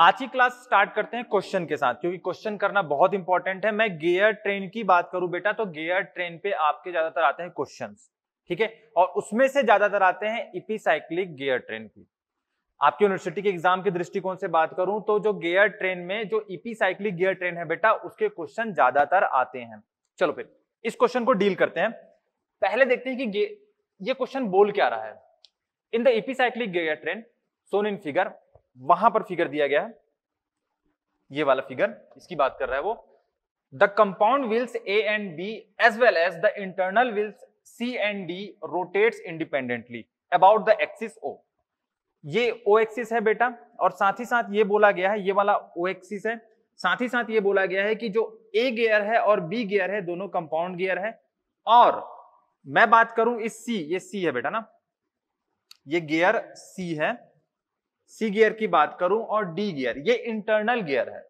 आज की class start करते हैं क्वेश्चन के साथ क्योंकि क्वेश्चन करना बहुत इंपॉर्टेंट है मैं गेयर ट्रेन की बात करूं बेटा तो गेयर ट्रेन पे आपके ज्यादातर आते हैं क्वेश्चन ठीक है और उसमें से ज्यादातर आते हैं इपीसाइक्लिक गेयर ट्रेन की आपकी यूनिवर्सिटी के एग्जाम के दृष्टिकोण से बात करूं तो जो गेयर ट्रेन में जो इपीसाइक्लिक गेयर ट्रेन है बेटा उसके क्वेश्चन ज्यादातर आते हैं चलो फिर इस क्वेश्चन को डील करते हैं पहले देखते हैं कि ये क्वेश्चन बोल क्या रहा है in the epicyclic gear train shown in figure वहां पर फिगर दिया गया है ये वाला फिगर इसकी बात कर रहा है वो the compound wheels A and B as well as the internal wheels C and D rotates independently about the axis O ये ओ एक्सिस है बेटा और साथ ही साथ ये बोला गया है ये वाला ओ एक्सिस है साथ ही साथ ये बोला गया है कि जो ए गियर है और बी गियर है दोनों कंपाउंड गियर है और मैं बात करूं इस सी ये सी है बेटा ना ये गियर सी है सी गियर की बात करूं और डी गियर ये इंटरनल गियर है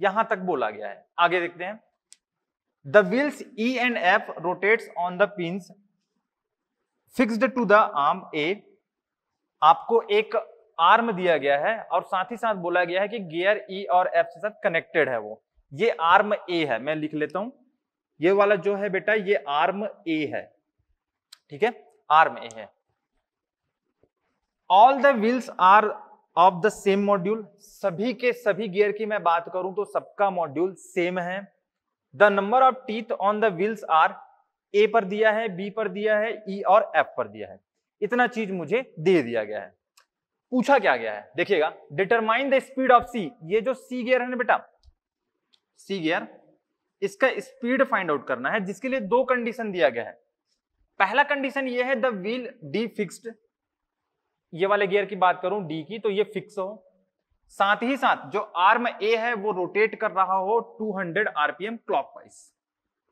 यहां तक बोला गया है आगे देखते हैं the wheels E and F rotates on the pins fixed to the arm A आपको एक आर्म दिया गया है और साथ ही साथ बोला गया है कि गियर ई e और एफ से साथ कनेक्टेड है वो ये आर्म ए है मैं लिख लेता हूं ये वाला जो है बेटा ये आर्म ए है ठीक है आर्म ए है all the wheels are of the same module सभी के सभी गियर की मैं बात करूं तो सबका मॉड्यूल सेम है the number of teeth on the wheels are A पर दिया है बी पर दिया है ई e और एफ पर दिया है इतना चीज मुझे दे दिया गया है पूछा क्या गया है देखिएगा determine the speed of C ये जो सी गियर है ना बेटा सी गियर इसका स्पीड फाइंड आउट करना है जिसके लिए दो कंडीशन दिया गया है पहला कंडीशन ये है द व्हील डी फिक्स्ड ये वाले गियर की बात करूं डी की तो ये फिक्स हो साथ ही साथ जो आर्म ए है वो रोटेट कर रहा हो 200 आरपीएम क्लॉकवाइज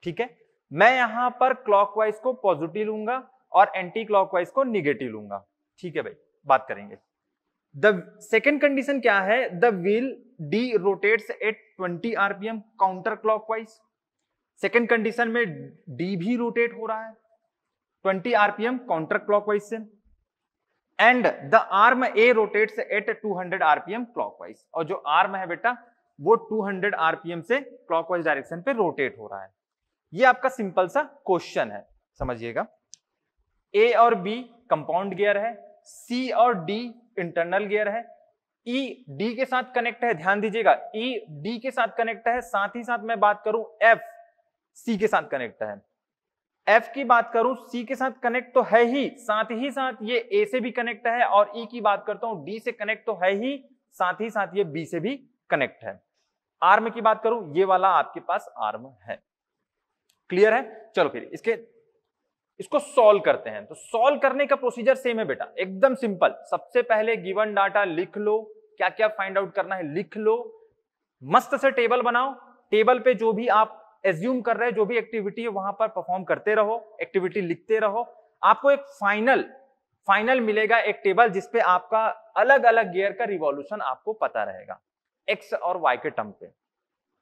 ठीक है मैं यहां पर क्लॉकवाइज को पॉजिटिव लूंगा और एंटी क्लॉकवाइज को निगेटिव लूंगा ठीक है भाई बात करेंगे द सेकेंड कंडीशन क्या है the wheel D rotates at twenty RPM counter clockwise second condition में डी भी रोटेट हो रहा है ट्वेंटी आरपीएम काउंटर क्लॉकवाइज से and the arm A rotates at 200 RPM clockwise और जो आर्म है बेटा वो 200 आरपीएम से क्लॉकवाइज डायरेक्शन पे रोटेट हो रहा है ये आपका सिंपल सा क्वेश्चन है समझिएगा ए और बी कंपाउंड गियर है सी और डी इंटरनल गियर है ई e, डी के साथ कनेक्ट है ध्यान दीजिएगा ई e, डी के साथ कनेक्ट है साथ ही साथ मैं बात करूं एफ सी के साथ कनेक्ट है एफ की बात करूं सी के साथ कनेक्ट तो है ही साथ ही साथ ये ए से भी कनेक्ट है और ई e की बात करता हूं डी से कनेक्ट तो है ही साथ ही साथ ये बी से भी कनेक्ट है आर्म की बात करूं ये वाला आपके पास आर्म है क्लियर है चलो फिर इसके इसको सॉल्व करते हैं तो सॉल्व करने का प्रोसीजर सेम है बेटा एकदम सिंपल सबसे पहले गिवन डाटा लिख लो क्या क्या फाइंड आउट करना है लिख लो मस्त से टेबल बनाओ टेबल पे जो भी आप एज्यूम कर रहे हैं जो भी एक्टिविटी है वहां पर परफॉर्म करते रहो एक्टिविटी लिखते रहो आपको एक फाइनल फाइनल मिलेगा एक टेबल जिसपे आपका अलग अलग गियर का रिवॉल्यूशन आपको पता रहेगा एक्स और वाई के टर्म पे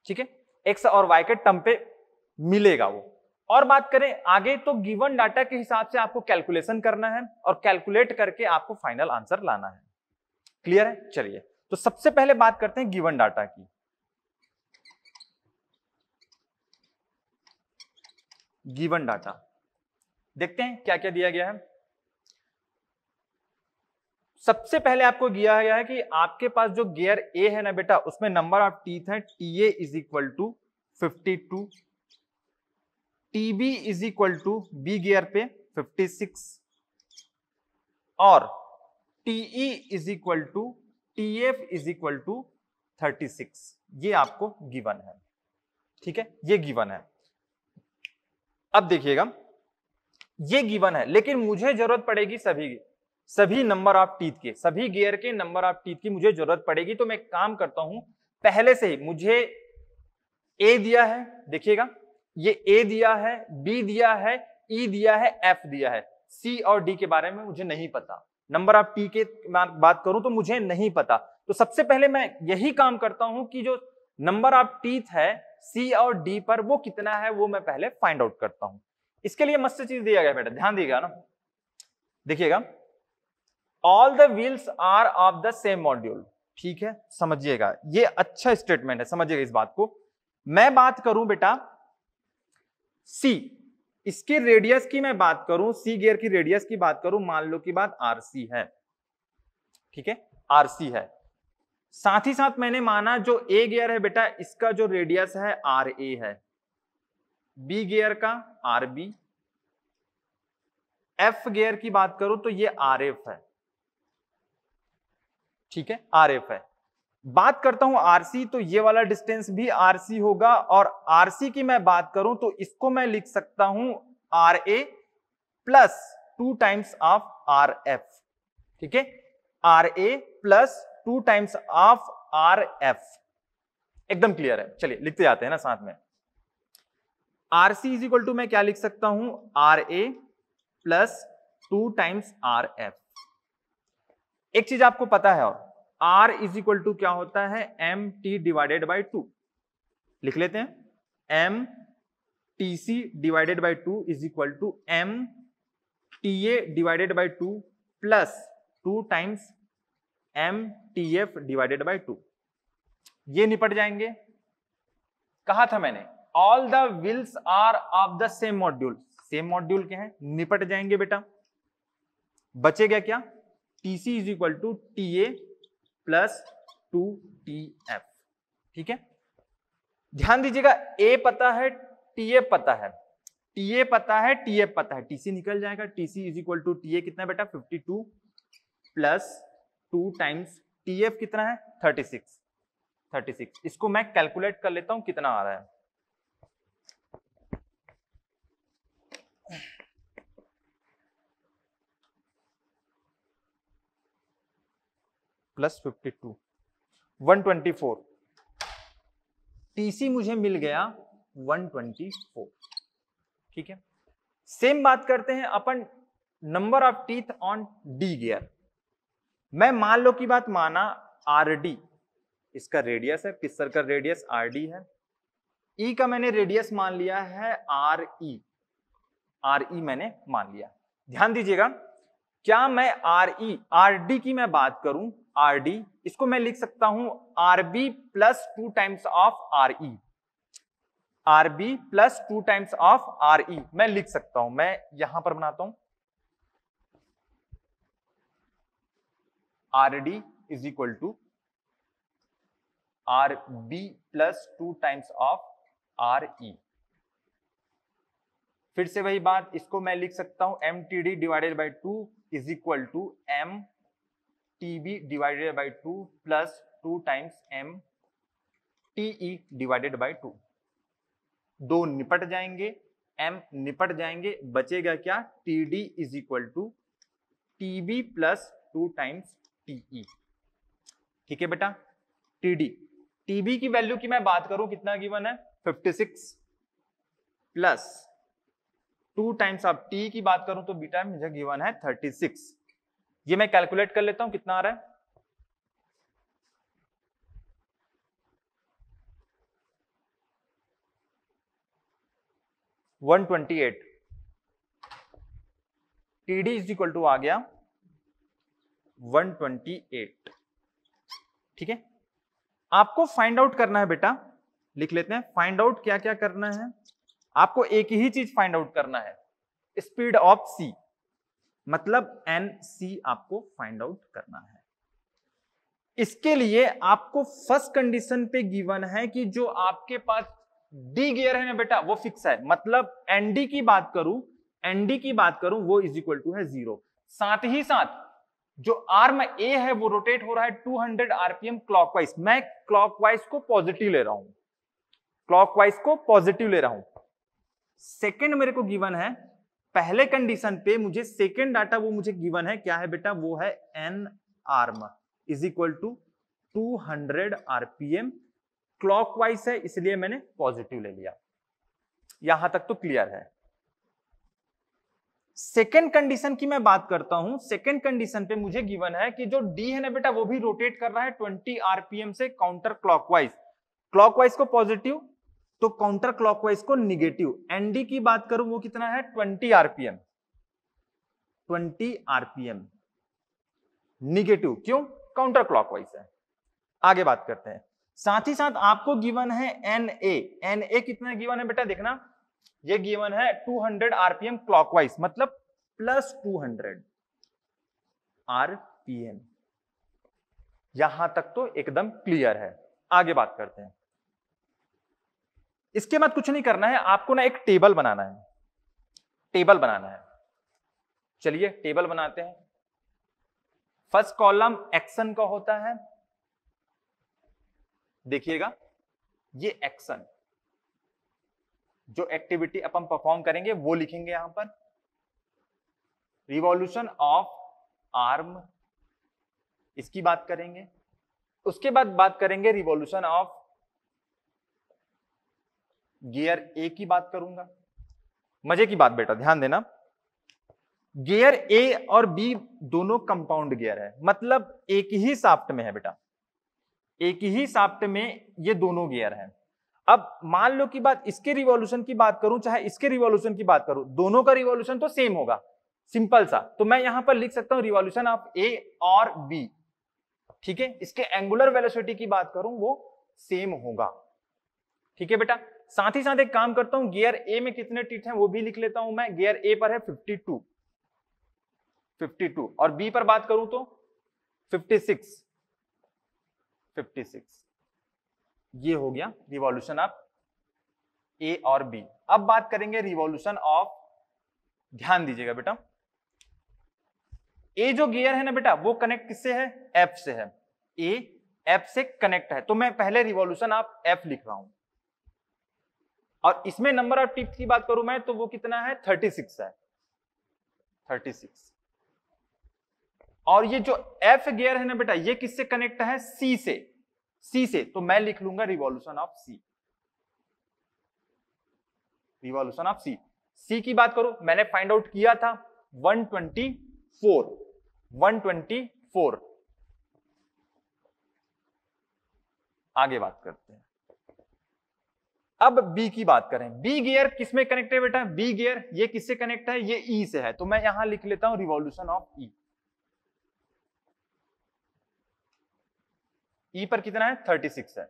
ठीक है एक्स और वाई के टर्म पे मिलेगा वो और बात करें आगे तो गिवन डाटा के हिसाब से आपको कैलकुलेशन करना है और कैलकुलेट करके आपको फाइनल आंसर लाना है क्लियर है चलिए तो सबसे पहले बात करते हैं गिवन डाटा की गिवन डाटा देखते हैं क्या क्या दिया गया है सबसे पहले आपको दिया गया है कि आपके पास जो गियर ए है ना बेटा उसमें नंबर ऑफ टीथ है T A is equal to fifty two T B is equal to B gear पे फिफ्टी सिक्स और TE is equal to T F is equal to thirty six ये आपको given है ठीक है ये given है अब देखिएगा ये गिवन है लेकिन मुझे जरूरत पड़ेगी सभी सभी नंबर ऑफ टीथ के सभी गियर के नंबर ऑफ टीथ की मुझे जरूरत पड़ेगी तो मैं काम करता हूं पहले से ही मुझे ए दिया है देखिएगा ये ए दिया है बी दिया है ई e दिया है एफ दिया है सी और डी के बारे में मुझे नहीं पता नंबर ऑफ टी के बात करूं तो मुझे नहीं पता तो सबसे पहले मैं यही काम करता हूं कि जो नंबर ऑफ टीथ है सी और डी पर वो कितना है वो मैं पहले फाइंड आउट करता हूं इसके लिए मस्त चीज दिया गया बेटा ध्यान दीजिएगा ना देखिएगा all the wheels are of the same module ठीक है समझिएगा ये अच्छा स्टेटमेंट है समझिएगा इस बात को मैं बात करूं बेटा सी इसके रेडियस की मैं बात करूं सी गियर की रेडियस की बात करूं मान लो की बात आरसी है ठीक है आरसी है साथ ही साथ मैंने माना जो ए गियर है बेटा इसका जो रेडियस है आर ए है बी गियर का आर बी एफ गियर की बात करूं तो ये आर एफ है ठीक है आर एफ है बात करता हूं आरसी तो ये वाला डिस्टेंस भी आरसी होगा और आरसी की मैं बात करूं तो इसको मैं लिख सकता हूं R A plus two times of R F ठीक है R A plus two times of R F एकदम क्लियर है चलिए लिखते जाते हैं ना साथ में R C is equal to मैं क्या लिख सकता हूं R A plus two times R F एक चीज आपको पता है और आर इज इक्वल टू क्या होता है M T divided by two लिख लेते हैं M T C divided by two is equal to M T A divided by two plus two times M T F divided by two ये निपट जाएंगे कहा था मैंने all the wheels are of the same module same module के हैं निपट जाएंगे बेटा बचेगा क्या TC is equal to T A plus two T F ठीक है ध्यान दीजिएगा ए पता है टी ए पता है टी ए पता है टी एफ पता है टीसी निकल जाएगा TC is equal to T A कितना बेटा fifty two plus two times T F कितना है थर्टी सिक्स थर्टी सिक्स इसको मैं कैलकुलेट कर लेता हूं कितना आ रहा है plus fifty two one twenty four TC मुझे मिल गया वन ट्वेंटी फोर ठीक है सेम बात करते हैं अपन number of teeth on D gear मैं मान लो की बात माना आर डी इसका रेडियस है किस का रेडियस आर डी है ई e का मैंने रेडियस मान लिया है आर ई आर ई मैंने मान लिया ध्यान दीजिएगा क्या मैं आर ई आर डी की मैं बात करूं आर डी इसको मैं लिख सकता हूं R B plus two times of R E R B plus two times of R E मैं लिख सकता हूं मैं यहां पर बनाता हूं R D is equal to R B plus two times of R E फिर से वही बात इसको मैं लिख सकता हूं M T D divided by two is equal to M T B divided by two plus two times M T E divided by two दो निपट जाएंगे एम निपट जाएंगे बचेगा क्या T D is equal to T B plus two times TE e. ठीक है बेटा टीडी टीबी की वैल्यू की मैं बात करूं कितना गिवन है 56 प्लस टू टाइम्स आप टी की बात करूं तो बीटा मुझे गिवन है 36 ये मैं कैलकुलेट कर लेता हूं कितना आ रहा है one twenty eight T D is equal to आ गया 128 ठीक है आपको फाइंड आउट करना है बेटा लिख लेते हैं फाइंड आउट क्या क्या करना है आपको एक ही चीज फाइंड आउट करना है स्पीड ऑफ सी मतलब एन सी आपको फाइंड आउट करना है इसके लिए आपको फर्स्ट कंडीशन पे गिवन है कि जो आपके पास डी गियर है ना बेटा वो फिक्स है मतलब एनडी की बात करूं एनडी की बात करूं वो इज इक्वल टू है जीरो साथ ही साथ जो आर्म ए है वो रोटेट हो रहा है 200 आरपीएम क्लॉकवाइज मैं क्लॉकवाइज को पॉजिटिव ले रहा हूं क्लॉकवाइज को पॉजिटिव ले रहा हूं सेकेंड मेरे को गिवन है पहले कंडीशन पे मुझे सेकेंड डाटा वो मुझे गिवन है क्या है बेटा वो है N arm is equal to 200 RPM clockwise है इसलिए मैंने पॉजिटिव ले लिया यहां तक तो क्लियर है सेकेंड कंडीशन की मैं बात करता हूं सेकेंड कंडीशन पे मुझे गिवन है कि जो डी है ना बेटा वो भी रोटेट कर रहा है ट्वेंटी आरपीएम से काउंटर क्लॉकवाइज क्लॉकवाइज को पॉजिटिव तो काउंटर क्लॉकवाइज को निगेटिव एनडी की बात करूं वो कितना है twenty RPM twenty RPM negative क्यों काउंटर क्लॉकवाइज है आगे बात करते हैं साथ ही साथ आपको गिवन है एन ए एन ए कितना गिवन है बेटा देखना ये गिवन है 200 आरपीएम क्लॉकवाइज मतलब प्लस 200 आरपीएम यहां तक तो एकदम क्लियर है आगे बात करते हैं इसके बाद कुछ नहीं करना है आपको ना एक टेबल बनाना है टेबल बनाना है चलिए टेबल बनाते हैं फर्स्ट कॉलम एक्शन का होता है देखिएगा ये एक्शन जो एक्टिविटी अपन परफॉर्म करेंगे वो लिखेंगे यहां पर रिवॉल्यूशन ऑफ आर्म इसकी बात करेंगे उसके बाद बात करेंगे रिवॉल्यूशन ऑफ गियर ए की बात करूंगा मजे की बात बेटा ध्यान देना गियर ए और बी दोनों कंपाउंड गियर है मतलब एक ही साफ्ट में है बेटा एक ही साफ्ट में ये दोनों गियर है अब मान लो कि बात इसके रिवॉल्यूशन की बात करूं चाहे इसके रिवॉल्यूशन की बात करूं दोनों का रिवॉल्यूशन तो सेम होगा सिंपल सा तो मैं यहां पर लिख सकता हूं रिवॉल्यूशन ऑफ ए और बी ठीक है इसके एंगुलर वेलोसिटी की बात करूं वो सेम होगा ठीक है बेटा साथ ही साथ एक काम करता हूं गियर ए में कितने टीट हैं वो भी लिख लेता हूं मैं गियर ए पर है 52 52 और बी पर बात करूं तो 56 56 ये हो गया रिवॉल्यूशन ऑफ ए और बी अब बात करेंगे रिवॉल्यूशन ऑफ ध्यान दीजिएगा बेटा ए जो गियर है ना बेटा वो कनेक्ट किससे है एफ से है ए एफ से कनेक्ट है तो मैं पहले रिवॉल्यूशन ऑफ एफ लिख रहा हूं और इसमें नंबर ऑफ टिप्स की बात करूं मैं तो वो कितना है 36 है 36 और ये जो एफ गियर है ना बेटा ये किससे कनेक्ट है सी से सी से तो मैं लिख लूंगा revolution of C revolution of C C की बात करो मैंने फाइंड आउट किया था 124 124 आगे बात करते हैं अब बी की बात करें बी गियर किसमें कनेक्ट है बेटा बी गियर ये किससे कनेक्ट है ये ई e से है तो मैं यहां लिख लेता हूं revolution of E e. E e पर कितना है थर्टी सिक्स है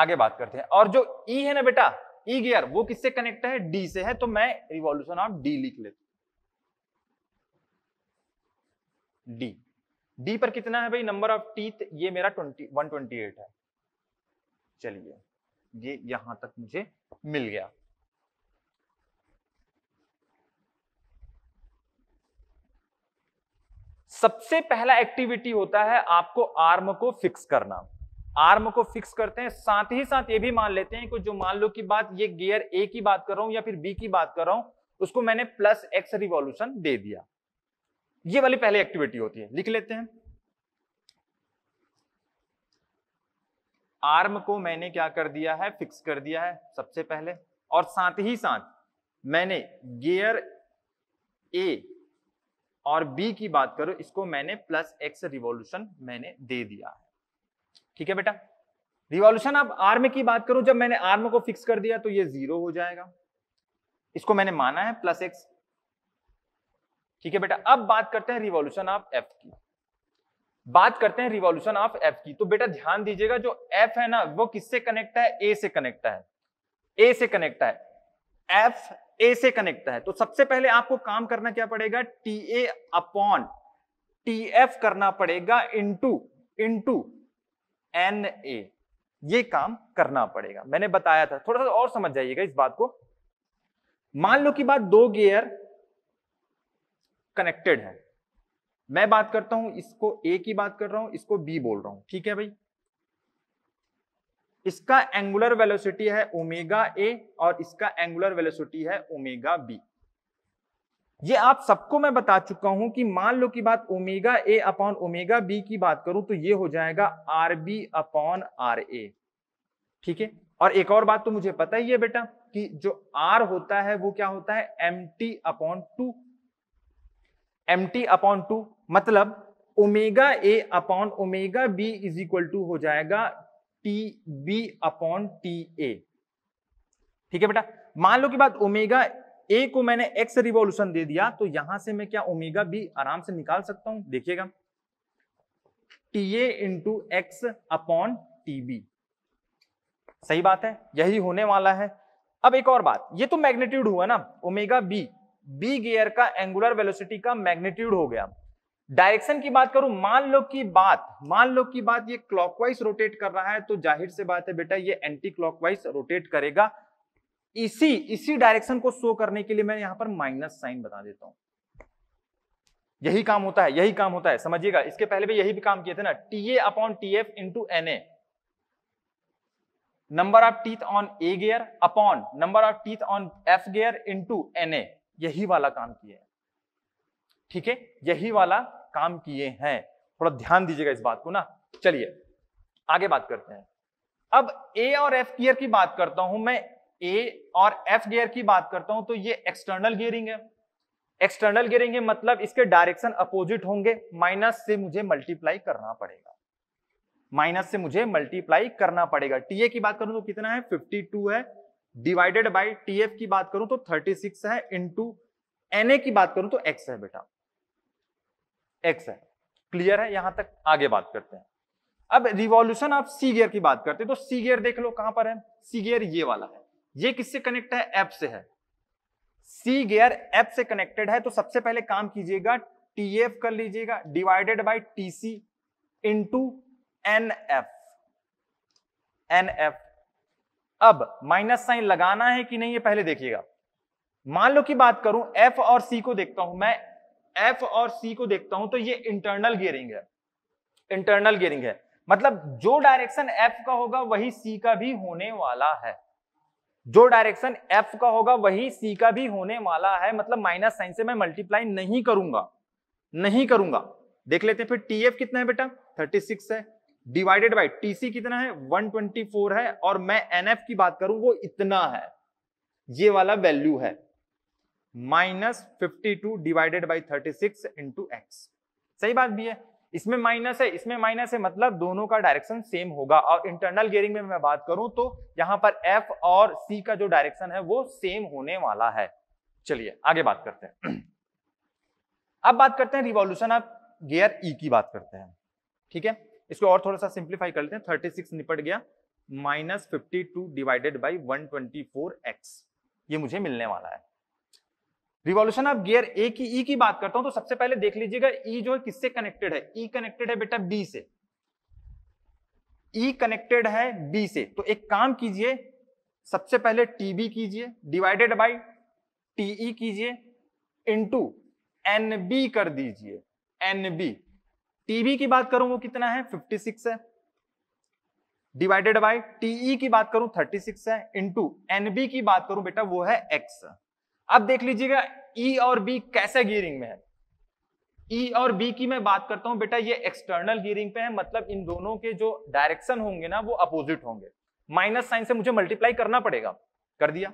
आगे बात करते हैं और जो ई e है ना बेटा ई e गियर वो किससे कनेक्ट है डी से है तो मैं रिवॉल्यूशन ऑफ डी लिख लेता डी डी पर कितना है भाई नंबर ऑफ टीथ ये मेरा ट्वेंटी वन ट्वेंटी एट है चलिए ये यहां तक मुझे मिल गया सबसे पहला एक्टिविटी होता है आपको आर्म को फिक्स करना आर्म को फिक्स करते हैं साथ ही साथ ये भी मान लेते हैं कि जो मान लो की बात ये गियर ए की बात कर रहा हूं या फिर बी की बात कर रहा हूं उसको मैंने प्लस एक्स रिवॉल्यूशन दे दिया ये वाली पहली एक्टिविटी होती है लिख लेते हैं आर्म को मैंने क्या कर दिया है फिक्स कर दिया है सबसे पहले और साथ ही साथ मैंने गियर ए और बी की बात करो इसको मैंने प्लस एक्स रिवॉल्यूशन मैंने दे दिया है ठीक है बेटा रिवॉल्यूशन अब आर्म की बात करो जब मैंने आर्म को फिक्स कर दिया तो ये जीरो हो जाएगा इसको मैंने माना है प्लस एक्स ठीक है बेटा अब बात करते हैं रिवॉल्यूशन ऑफ एफ की बात करते हैं रिवॉल्यूशन ऑफ एफ की तो बेटा ध्यान दीजिएगा जो एफ है ना वो किससे कनेक्ट है ए से कनेक्ट है ए से कनेक्ट है एफ ए से कनेक्ट है तो सबसे पहले आपको काम करना क्या पड़ेगा T A upon T F करना पड़ेगा इन टू एन ए ये काम करना पड़ेगा मैंने बताया था थोड़ा सा और समझ जाइएगा इस बात को मान लो कि बात दो गियर कनेक्टेड है मैं बात करता हूं इसको ए की बात कर रहा हूं इसको बी बोल रहा हूं ठीक है भाई इसका एंगुलर वेलोसिटी है ओमेगा ए और इसका एंगुलर वेलोसिटी है ओमेगा बी ये आप सबको मैं बता चुका हूं कि मान लो की बात omega A upon omega B की बात करूं तो ये हो जाएगा R B upon R A ठीक है और एक और बात तो मुझे पता ही है बेटा कि जो आर होता है वो क्या होता है M T upon two M T upon two मतलब omega A upon omega B is equal to हो जाएगा T B upon T A ठीक है बेटा मान लो कि बात ओमेगा ए को मैंने एक्स रिवॉल्यूशन दे दिया तो यहां से मैं क्या ओमेगा बी आराम से निकाल सकता हूं देखिएगा T A into X upon T B सही बात है यही होने वाला है अब एक और बात ये तो मैग्नेट्यूड हुआ ना ओमेगा बी बी गियर का एंगुलर वेलोसिटी का मैग्नेट्यूड हो गया डायरेक्शन की बात करूं मान लो की बात मान लो की बात ये क्लॉकवाइज रोटेट कर रहा है तो जाहिर से बात है बेटा ये एंटी क्लॉकवाइज रोटेट करेगा इसी इसी डायरेक्शन को शो करने के लिए मैं यहां पर माइनस साइन बता देता हूं यही काम होता है यही काम होता है समझिएगा इसके पहले भी यही भी काम किए थे ना T A upon T F into N A number of teeth on A gear upon number of teeth on F gear into N A यही वाला काम किया है ठीक है यही वाला काम किए हैं थोड़ा ध्यान दीजिएगा इस बात को ना चलिए आगे बात करते हैं अब ए और एफ गियर की बात करता हूं मैं ए और एफ गियर की बात करता हूं तो ये एक्सटर्नल गियरिंग है एक्सटर्नल गियरिंग है मतलब इसके डायरेक्शन अपोजिट होंगे माइनस से मुझे मल्टीप्लाई करना पड़ेगा माइनस से मुझे मल्टीप्लाई करना पड़ेगा टीए की बात करूं तो कितना है 52 है डिवाइडेड बाई टीएफ की बात करूं तो 36 है इंटू एनए की बात करूं तो एक्स है बेटा एक्स है क्लियर है यहां तक आगे बात करते हैं अब रिवॉल्यूशन ऑफ सी गियर की बात करते हैं तो सी गियर देख लो कहां पर है सी गियर ये वाला है ये किससे कनेक्ट है एप से है सी गियर एप से कनेक्टेड है तो सबसे पहले काम कीजिएगा टी एफ कर लीजिएगा divided by T C into N F N F अब माइनस साइन लगाना है कि नहीं ये पहले देखिएगा मान लो कि बात करूं एफ और सी को देखता हूं मैं एफ और सी को देखता हूं तो ये इंटरनल गियरिंग है इंटरनल गियरिंग है मतलब जो डायरेक्शन एफ का होगा वही सी का भी होने वाला है जो डायरेक्शन एफ का होगा वही सी का भी होने वाला है मतलब माइनस साइन से मैं मल्टीप्लाई नहीं करूंगा नहीं करूंगा देख लेते हैं फिर टी एफ कितना है बेटा 36 है डिवाइडेड बाई टी सी कितना है 124 है और मैं एन एफ की बात करूं वो इतना है ये वाला वैल्यू है minus fifty two divided by thirty six into X सही बात भी है इसमें माइनस है इसमें माइनस है मतलब दोनों का डायरेक्शन सेम होगा और इंटरनल गियरिंग में मैं बात करूं तो यहां पर एफ और सी का जो डायरेक्शन है वो सेम होने वाला है चलिए आगे बात करते हैं अब बात करते हैं revolution of gear E e की बात करते हैं ठीक है इसको और थोड़ा सा सिंप्लीफाई कर लेते हैं थर्टी सिक्स निपट गया minus fifty two divided by one twenty four X ये मुझे मिलने वाला है रिवॉल्यूशन ऑफ गियर ए की ई e की बात करता हूं तो सबसे पहले देख लीजिएगा ई e जो है किससे कनेक्टेड है ई e कनेक्टेड है बेटा बी से ई e कनेक्टेड है बी से तो एक काम कीजिए सबसे पहले टीबी कीजिए डिवाइडेड बाई टीई कीजिए इंटू एन बी कर दीजिए एन बी टीबी की बात करूं वो कितना है 56 है डिवाइडेड बाई टीई की बात करूं 36 है इंटू बी की बात करूं बेटा वो है एक्स अब देख लीजिएगा ई e और बी कैसे गियरिंग में है ई e और बी की मैं बात करता हूं बेटा ये एक्सटर्नल गियरिंग पे है मतलब इन दोनों के जो डायरेक्शन होंगे ना वो अपोजिट होंगे माइनस साइन से मुझे मल्टीप्लाई करना पड़ेगा कर दिया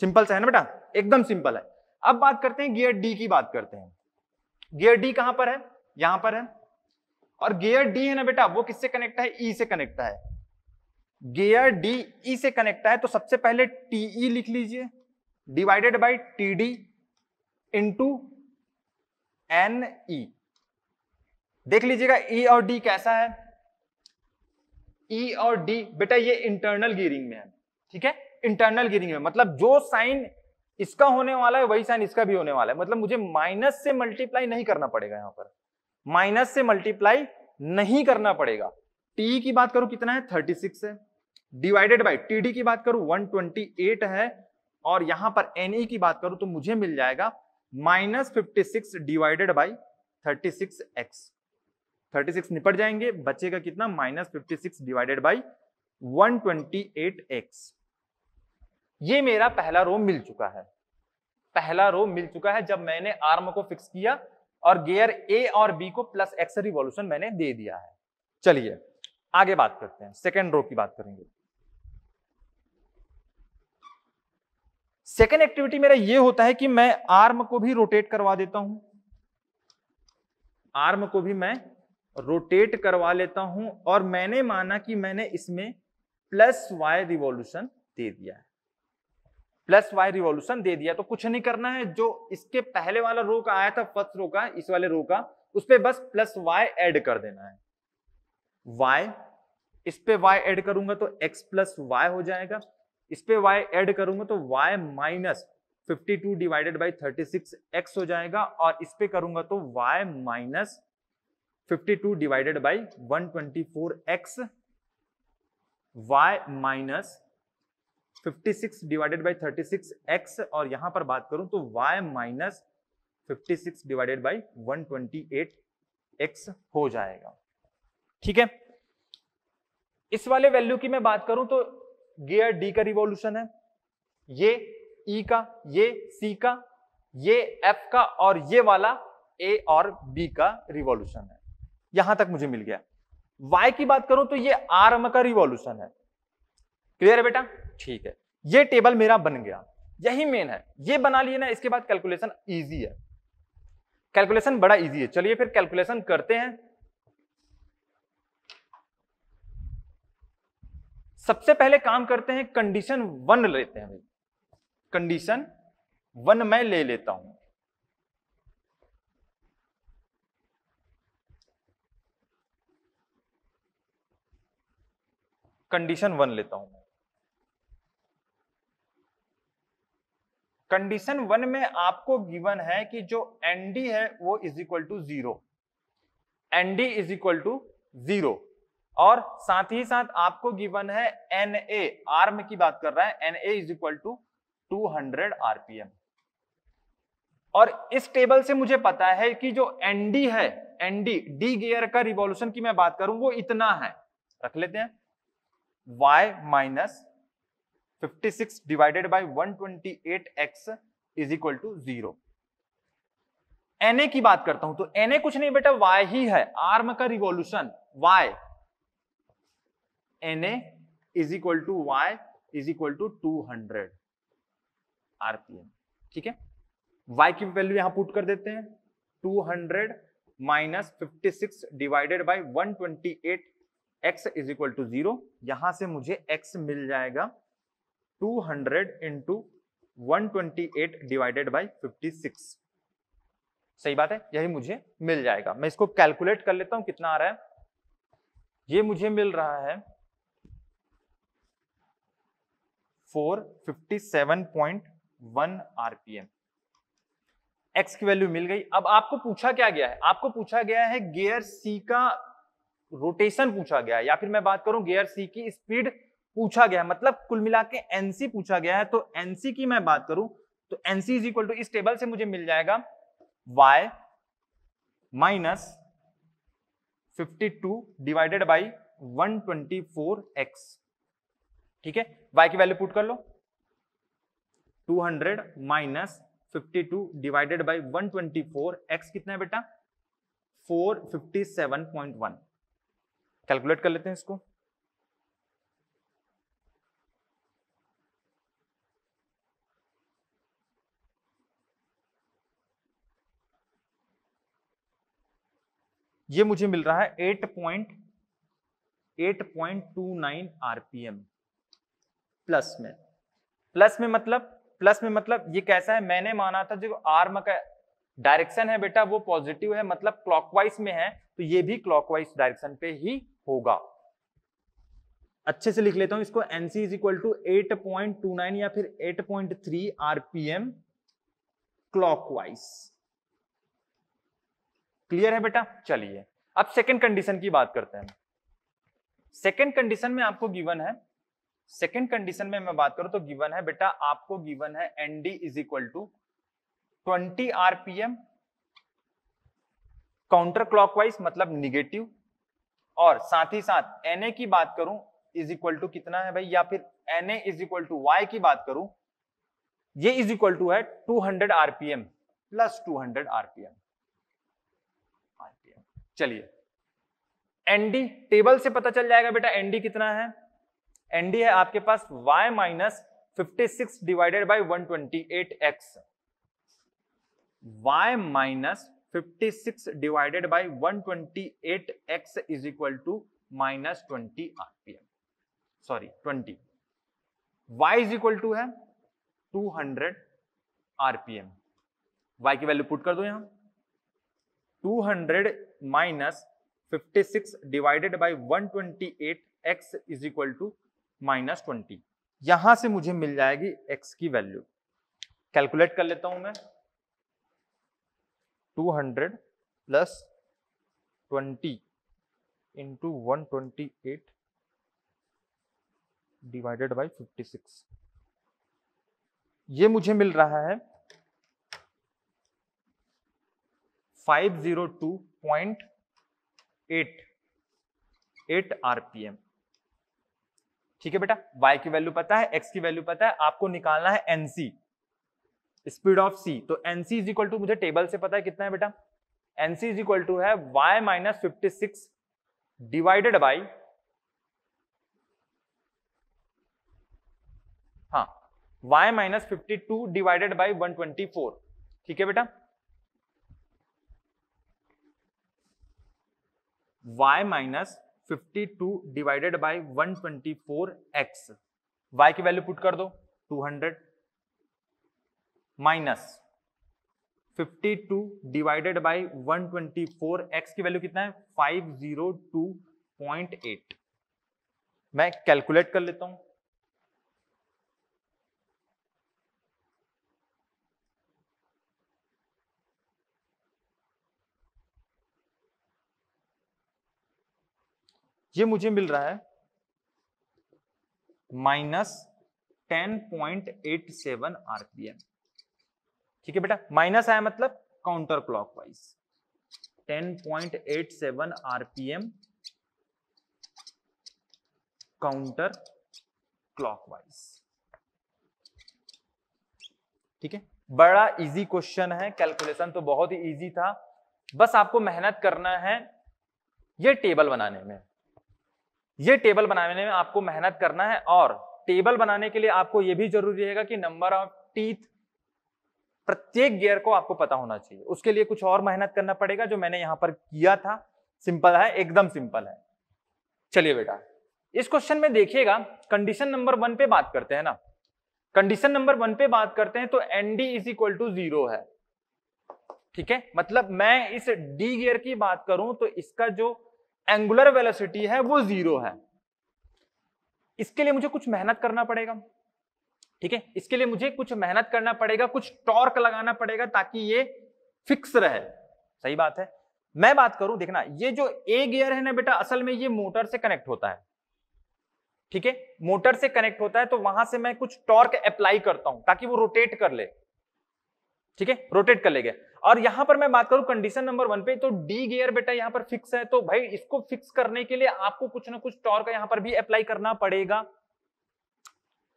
सिंपल सा है ना बेटा एकदम सिंपल है अब बात करते हैं गियर डी की बात करते हैं गियर डी कहां पर है यहां पर है और गियर डी है ना बेटा वो किससे कनेक्ट है ई e से कनेक्ट है गियर डी ई से कनेक्ट है तो सबसे पहले टीई e लिख लीजिए divided by T D into N E देख लीजिएगा ई e और डी कैसा है ई e और डी बेटा ये इंटरनल गियरिंग में है ठीक है इंटरनल गियरिंग में मतलब जो साइन इसका होने वाला है वही साइन इसका भी होने वाला है मतलब मुझे माइनस से मल्टीप्लाई नहीं करना पड़ेगा यहां पर माइनस से मल्टीप्लाई नहीं करना पड़ेगा टी e की बात करूं कितना है थर्टी सिक्स है डिवाइडेड बाई टीडी की बात करूं 128 है और यहां पर एनई e की बात करूं तो मुझे मिल जाएगा minus fifty six divided by thirty six X thirty six निपट जाएंगे बचेगा कितना minus fifty six divided by one twenty eight X ये मेरा पहला रो मिल चुका है पहला रो मिल चुका है जब मैंने आर्म को फिक्स किया और गियर ए और बी को प्लस एक्स रिवॉल्यूशन मैंने दे दिया है चलिए आगे बात करते हैं सेकेंड रो की बात करेंगे सेकेंड एक्टिविटी मेरा ये होता है कि मैं आर्म को भी रोटेट करवा देता हूं आर्म को भी मैं रोटेट करवा लेता हूं और मैंने माना कि मैंने इसमें प्लस वाई रिवॉल्यूशन दे दिया है प्लस वाई रिवॉल्यूशन दे दिया तो कुछ नहीं करना है जो इसके पहले वाला रो का आया था फर्स्ट रो का इस वाले रो का उस पर बस प्लस वाई एड कर देना है वाई इस पे वाई एड करूंगा तो एक्स प्लस वाई हो जाएगा इस पे y ऐड करूंगा तो y minus fifty two divided by thirty six X हो जाएगा और इस पे करूंगा तो y minus fifty two divided by one twenty four X Y minus fifty six divided by thirty six X और यहां पर बात करूं तो y minus fifty six divided by one twenty eight X हो जाएगा ठीक है इस वाले वैल्यू की मैं बात करूं तो गियर डी का रिवॉल्यूशन है ये ई e का ये सी का ये एफ का और ये वाला ए और बी का रिवॉल्यूशन है यहां तक मुझे मिल गया वाई की बात करूं तो ये आरम का रिवॉल्यूशन है क्लियर है बेटा ठीक है ये टेबल मेरा बन गया यही मेन है ये बना लिए ना इसके बाद कैलकुलेशन इजी है कैलकुलेशन बड़ा इजी है चलिए फिर कैलकुलेशन करते हैं सबसे पहले काम करते हैं कंडीशन वन लेते हैं भाई कंडीशन वन मैं ले लेता हूं कंडीशन वन लेता हूं कंडीशन वन में आपको गिवन है कि जो एनडी है वो is equal to zero ND is equal to zero और साथ ही साथ आपको गिवन है एन ए आर्म की बात कर रहा है N A is equal to two hundred RPM और इस टेबल से मुझे पता है कि जो एनडी है एनडी डी गियर का रिवॉल्यूशन की मैं बात करूं वो इतना है रख लेते हैं y minus fifty six divided by one twenty eight X is equal to zero N A की बात करता हूं तो एन ए कुछ नहीं बेटा y ही है आर्म का revolution y N A is equal to Y is equal to two hundred RPM ठीक है वाई की वैल्यू यहां पुट कर देते हैं two hundred minus fifty six divided by one twenty eight X is equal to zero यहां से मुझे एक्स मिल जाएगा two hundred into one twenty eight divided by fifty six सही बात है यही मुझे मिल जाएगा मैं इसको कैलकुलेट कर लेता हूं कितना आ रहा है ये मुझे मिल रहा है four fifty seven point P RPM X की वैल्यू मिल गई अब आपको पूछा क्या गया है आपको पूछा गया है गियर सी का रोटेशन पूछा गया है या फिर मैं बात करूं गियर सी की स्पीड पूछा गया है मतलब कुल मिला के एनसी पूछा गया है तो एनसी की मैं बात करूं तो एनसी इज इक्वल टू इस टेबल से मुझे मिल जाएगा Y minus fifty two divided by one twenty four X ठीक है वाई की वैल्यू पुट कर लो 200 hundred minus fifty divided by one twenty X कितना है बेटा 457.1 कैलकुलेट कर लेते हैं इसको ये मुझे मिल रहा है eight point eight point two nine RPM plus में प्लस में मतलब प्लस में मतलब ये कैसा है मैंने माना था जो आर्म का डायरेक्शन है बेटा वो पॉजिटिव है मतलब क्लॉकवाइज में है तो ये भी क्लॉकवाइज डायरेक्शन पे ही होगा अच्छे से लिख लेता हूं इसको NC is equal to eight point two nine या फिर eight point three RPM clockwise clear है बेटा चलिए अब सेकेंड कंडीशन की बात करते हैं सेकेंड कंडीशन में आपको गिवन है सेकेंड कंडीशन में मैं बात करूं तो गिवन है बेटा आपको गिवन है ND is equal to twenty RPM counter clockwise मतलब निगेटिव और साथ ही साथ एन की बात करूं इज इक्वल टू कितना है भाई या फिर N is equal to Y की बात करूं ये इज इक्वल टू है 200 आरपीएम प्लस 200 आरपीएम आरपीएम चलिए एनडी टेबल से पता चल जाएगा बेटा एनडी कितना है एनडी है आपके पास y minus fifty six divided by one twenty eight X Y minus fifty six divided by one twenty eight X is equal to minus twenty RPM sorry twenty Y is equal to है two hundred RPM Y की value put कर दो यहां two hundred minus fifty six divided by one twenty eight X is equal to minus twenty यहां से मुझे मिल जाएगी x की वैल्यू कैलकुलेट कर लेता हूं मैं two hundred plus twenty into one twenty eight divided by fifty six ये मुझे मिल रहा है five zero two point eight eight RPM ठीक है बेटा y की वैल्यू पता है x की वैल्यू पता है आपको निकालना है nc स्पीड ऑफ c तो nc इज इक्वल टू मुझे टेबल से पता है कितना है बेटा nc इज इक्वल टू है y minus fifty six divided by हाँ y minus fifty two divided by one twenty four ठीक है बेटा y minus 52 divided by 124x y की वैल्यू पुट कर दो 200 माइनस 52 डिवाइडेड बाय 124x की value कितना है 502.8 मैं कैलकुलेट कर लेता हूं ये मुझे मिल रहा है minus ten point eight seven RPM ठीक है बेटा माइनस आया मतलब counter clockwise seven RPM counter clockwise ठीक है बड़ा इजी क्वेश्चन है कैलकुलेशन तो बहुत ही इजी था बस आपको मेहनत करना है ये टेबल बनाने में ये टेबल बनाने में आपको मेहनत करना है और टेबल बनाने के लिए आपको यह भी जरूरी रहेगा कि नंबर ऑफ टीथ प्रत्येक गियर को आपको पता होना चाहिए उसके लिए कुछ और मेहनत करना पड़ेगा जो मैंने यहां पर किया था सिंपल है एकदम सिंपल है चलिए बेटा इस क्वेश्चन में देखिएगा कंडीशन नंबर वन पे बात करते हैं ना कंडीशन नंबर वन पे बात करते हैं तो ND is equal to zero है ठीक है मतलब मैं इस डी गियर की बात करूं तो इसका जो एंगुलर वेलोसिटी है वो जीरो है इसके लिए मुझे कुछ मेहनत करना पड़ेगा ठीक है इसके लिए मुझे कुछ मेहनत करना पड़ेगा कुछ टॉर्क लगाना पड़ेगा ताकि ये फिक्स रहे सही बात है मैं बात करूं देखना ये जो ए गियर है ना बेटा असल में ये मोटर से कनेक्ट होता है ठीक है मोटर से कनेक्ट होता है तो वहां से मैं कुछ टॉर्क अप्लाई करता हूं ताकि वो रोटेट कर ले ठीक है रोटेट कर लेगा और यहां पर मैं बात करूं कंडीशन नंबर वन पे तो डी गियर बेटा यहां पर फिक्स है तो भाई इसको फिक्स करने के लिए आपको कुछ ना कुछ टॉर्क यहां पर भी अप्लाई करना पड़ेगा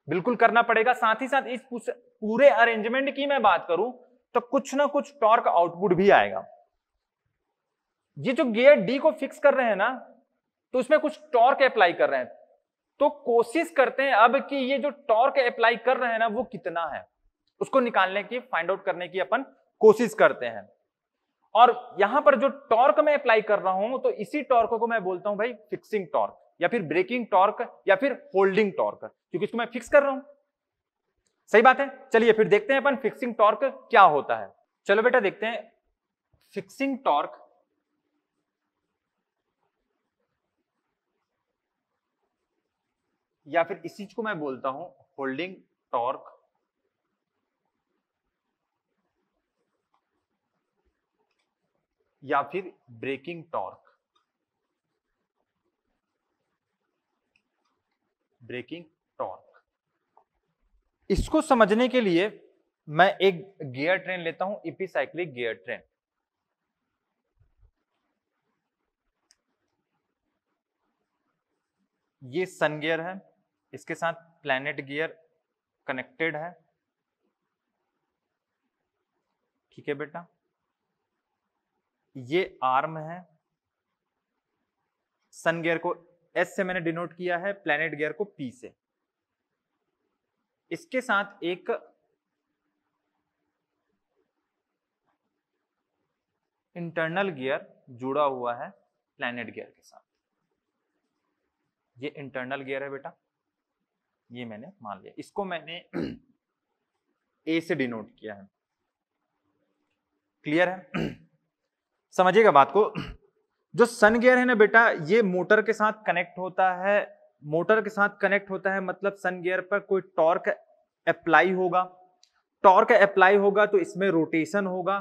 बिल्कुल करना पड़ेगा साथ ही साथ इस पूरे अरेंजमेंट की मैं बात करूं तो कुछ ना कुछ टॉर्क आउटपुट भी आएगा ये जो गियर डी को फिक्स कर रहे हैं ना तो उसमें कुछ टॉर्क अप्लाई कर रहे हैं तो कोशिश करते हैं अब कि ये जो टॉर्क अप्लाई कर रहे हैं ना वो कितना है उसको निकालने की फाइंड आउट करने की अपन कोशिश करते हैं और यहां पर जो टॉर्क मैं अप्लाई कर रहा हूं तो इसी टॉर्क को मैं बोलता हूं भाई फिक्सिंग टॉर्क या फिर ब्रेकिंग टॉर्क या फिर होल्डिंग टॉर्क क्योंकि इसको मैं फिक्स कर रहा हूं सही बात है चलिए फिर देखते हैं अपन फिक्सिंग टॉर्क क्या होता है चलो बेटा देखते हैं फिक्सिंग टॉर्क या फिर इसी को मैं बोलता हूं होल्डिंग टॉर्क या फिर ब्रेकिंग टॉर्क ब्रेकिंग टॉर्क इसको समझने के लिए मैं एक गियर ट्रेन लेता हूं इपीसाइक्लिक गियर ट्रेन ये सन गियर है इसके साथ प्लैनेट गियर कनेक्टेड है ठीक है बेटा ये आर्म है सन गियर को एस से मैंने डिनोट किया है प्लेनेट गियर को पी से इसके साथ एक इंटरनल गियर जुड़ा हुआ है प्लेनेट गियर के साथ ये इंटरनल गियर है बेटा ये मैंने मान लिया इसको मैंने ए से डिनोट किया है क्लियर है समझिएगा बात को जो सन गियर है ना बेटा ये मोटर के साथ कनेक्ट होता है मोटर के साथ कनेक्ट होता है मतलब सन गियर पर कोई टॉर्क अप्लाई होगा टॉर्क अप्लाई होगा तो इसमें रोटेशन होगा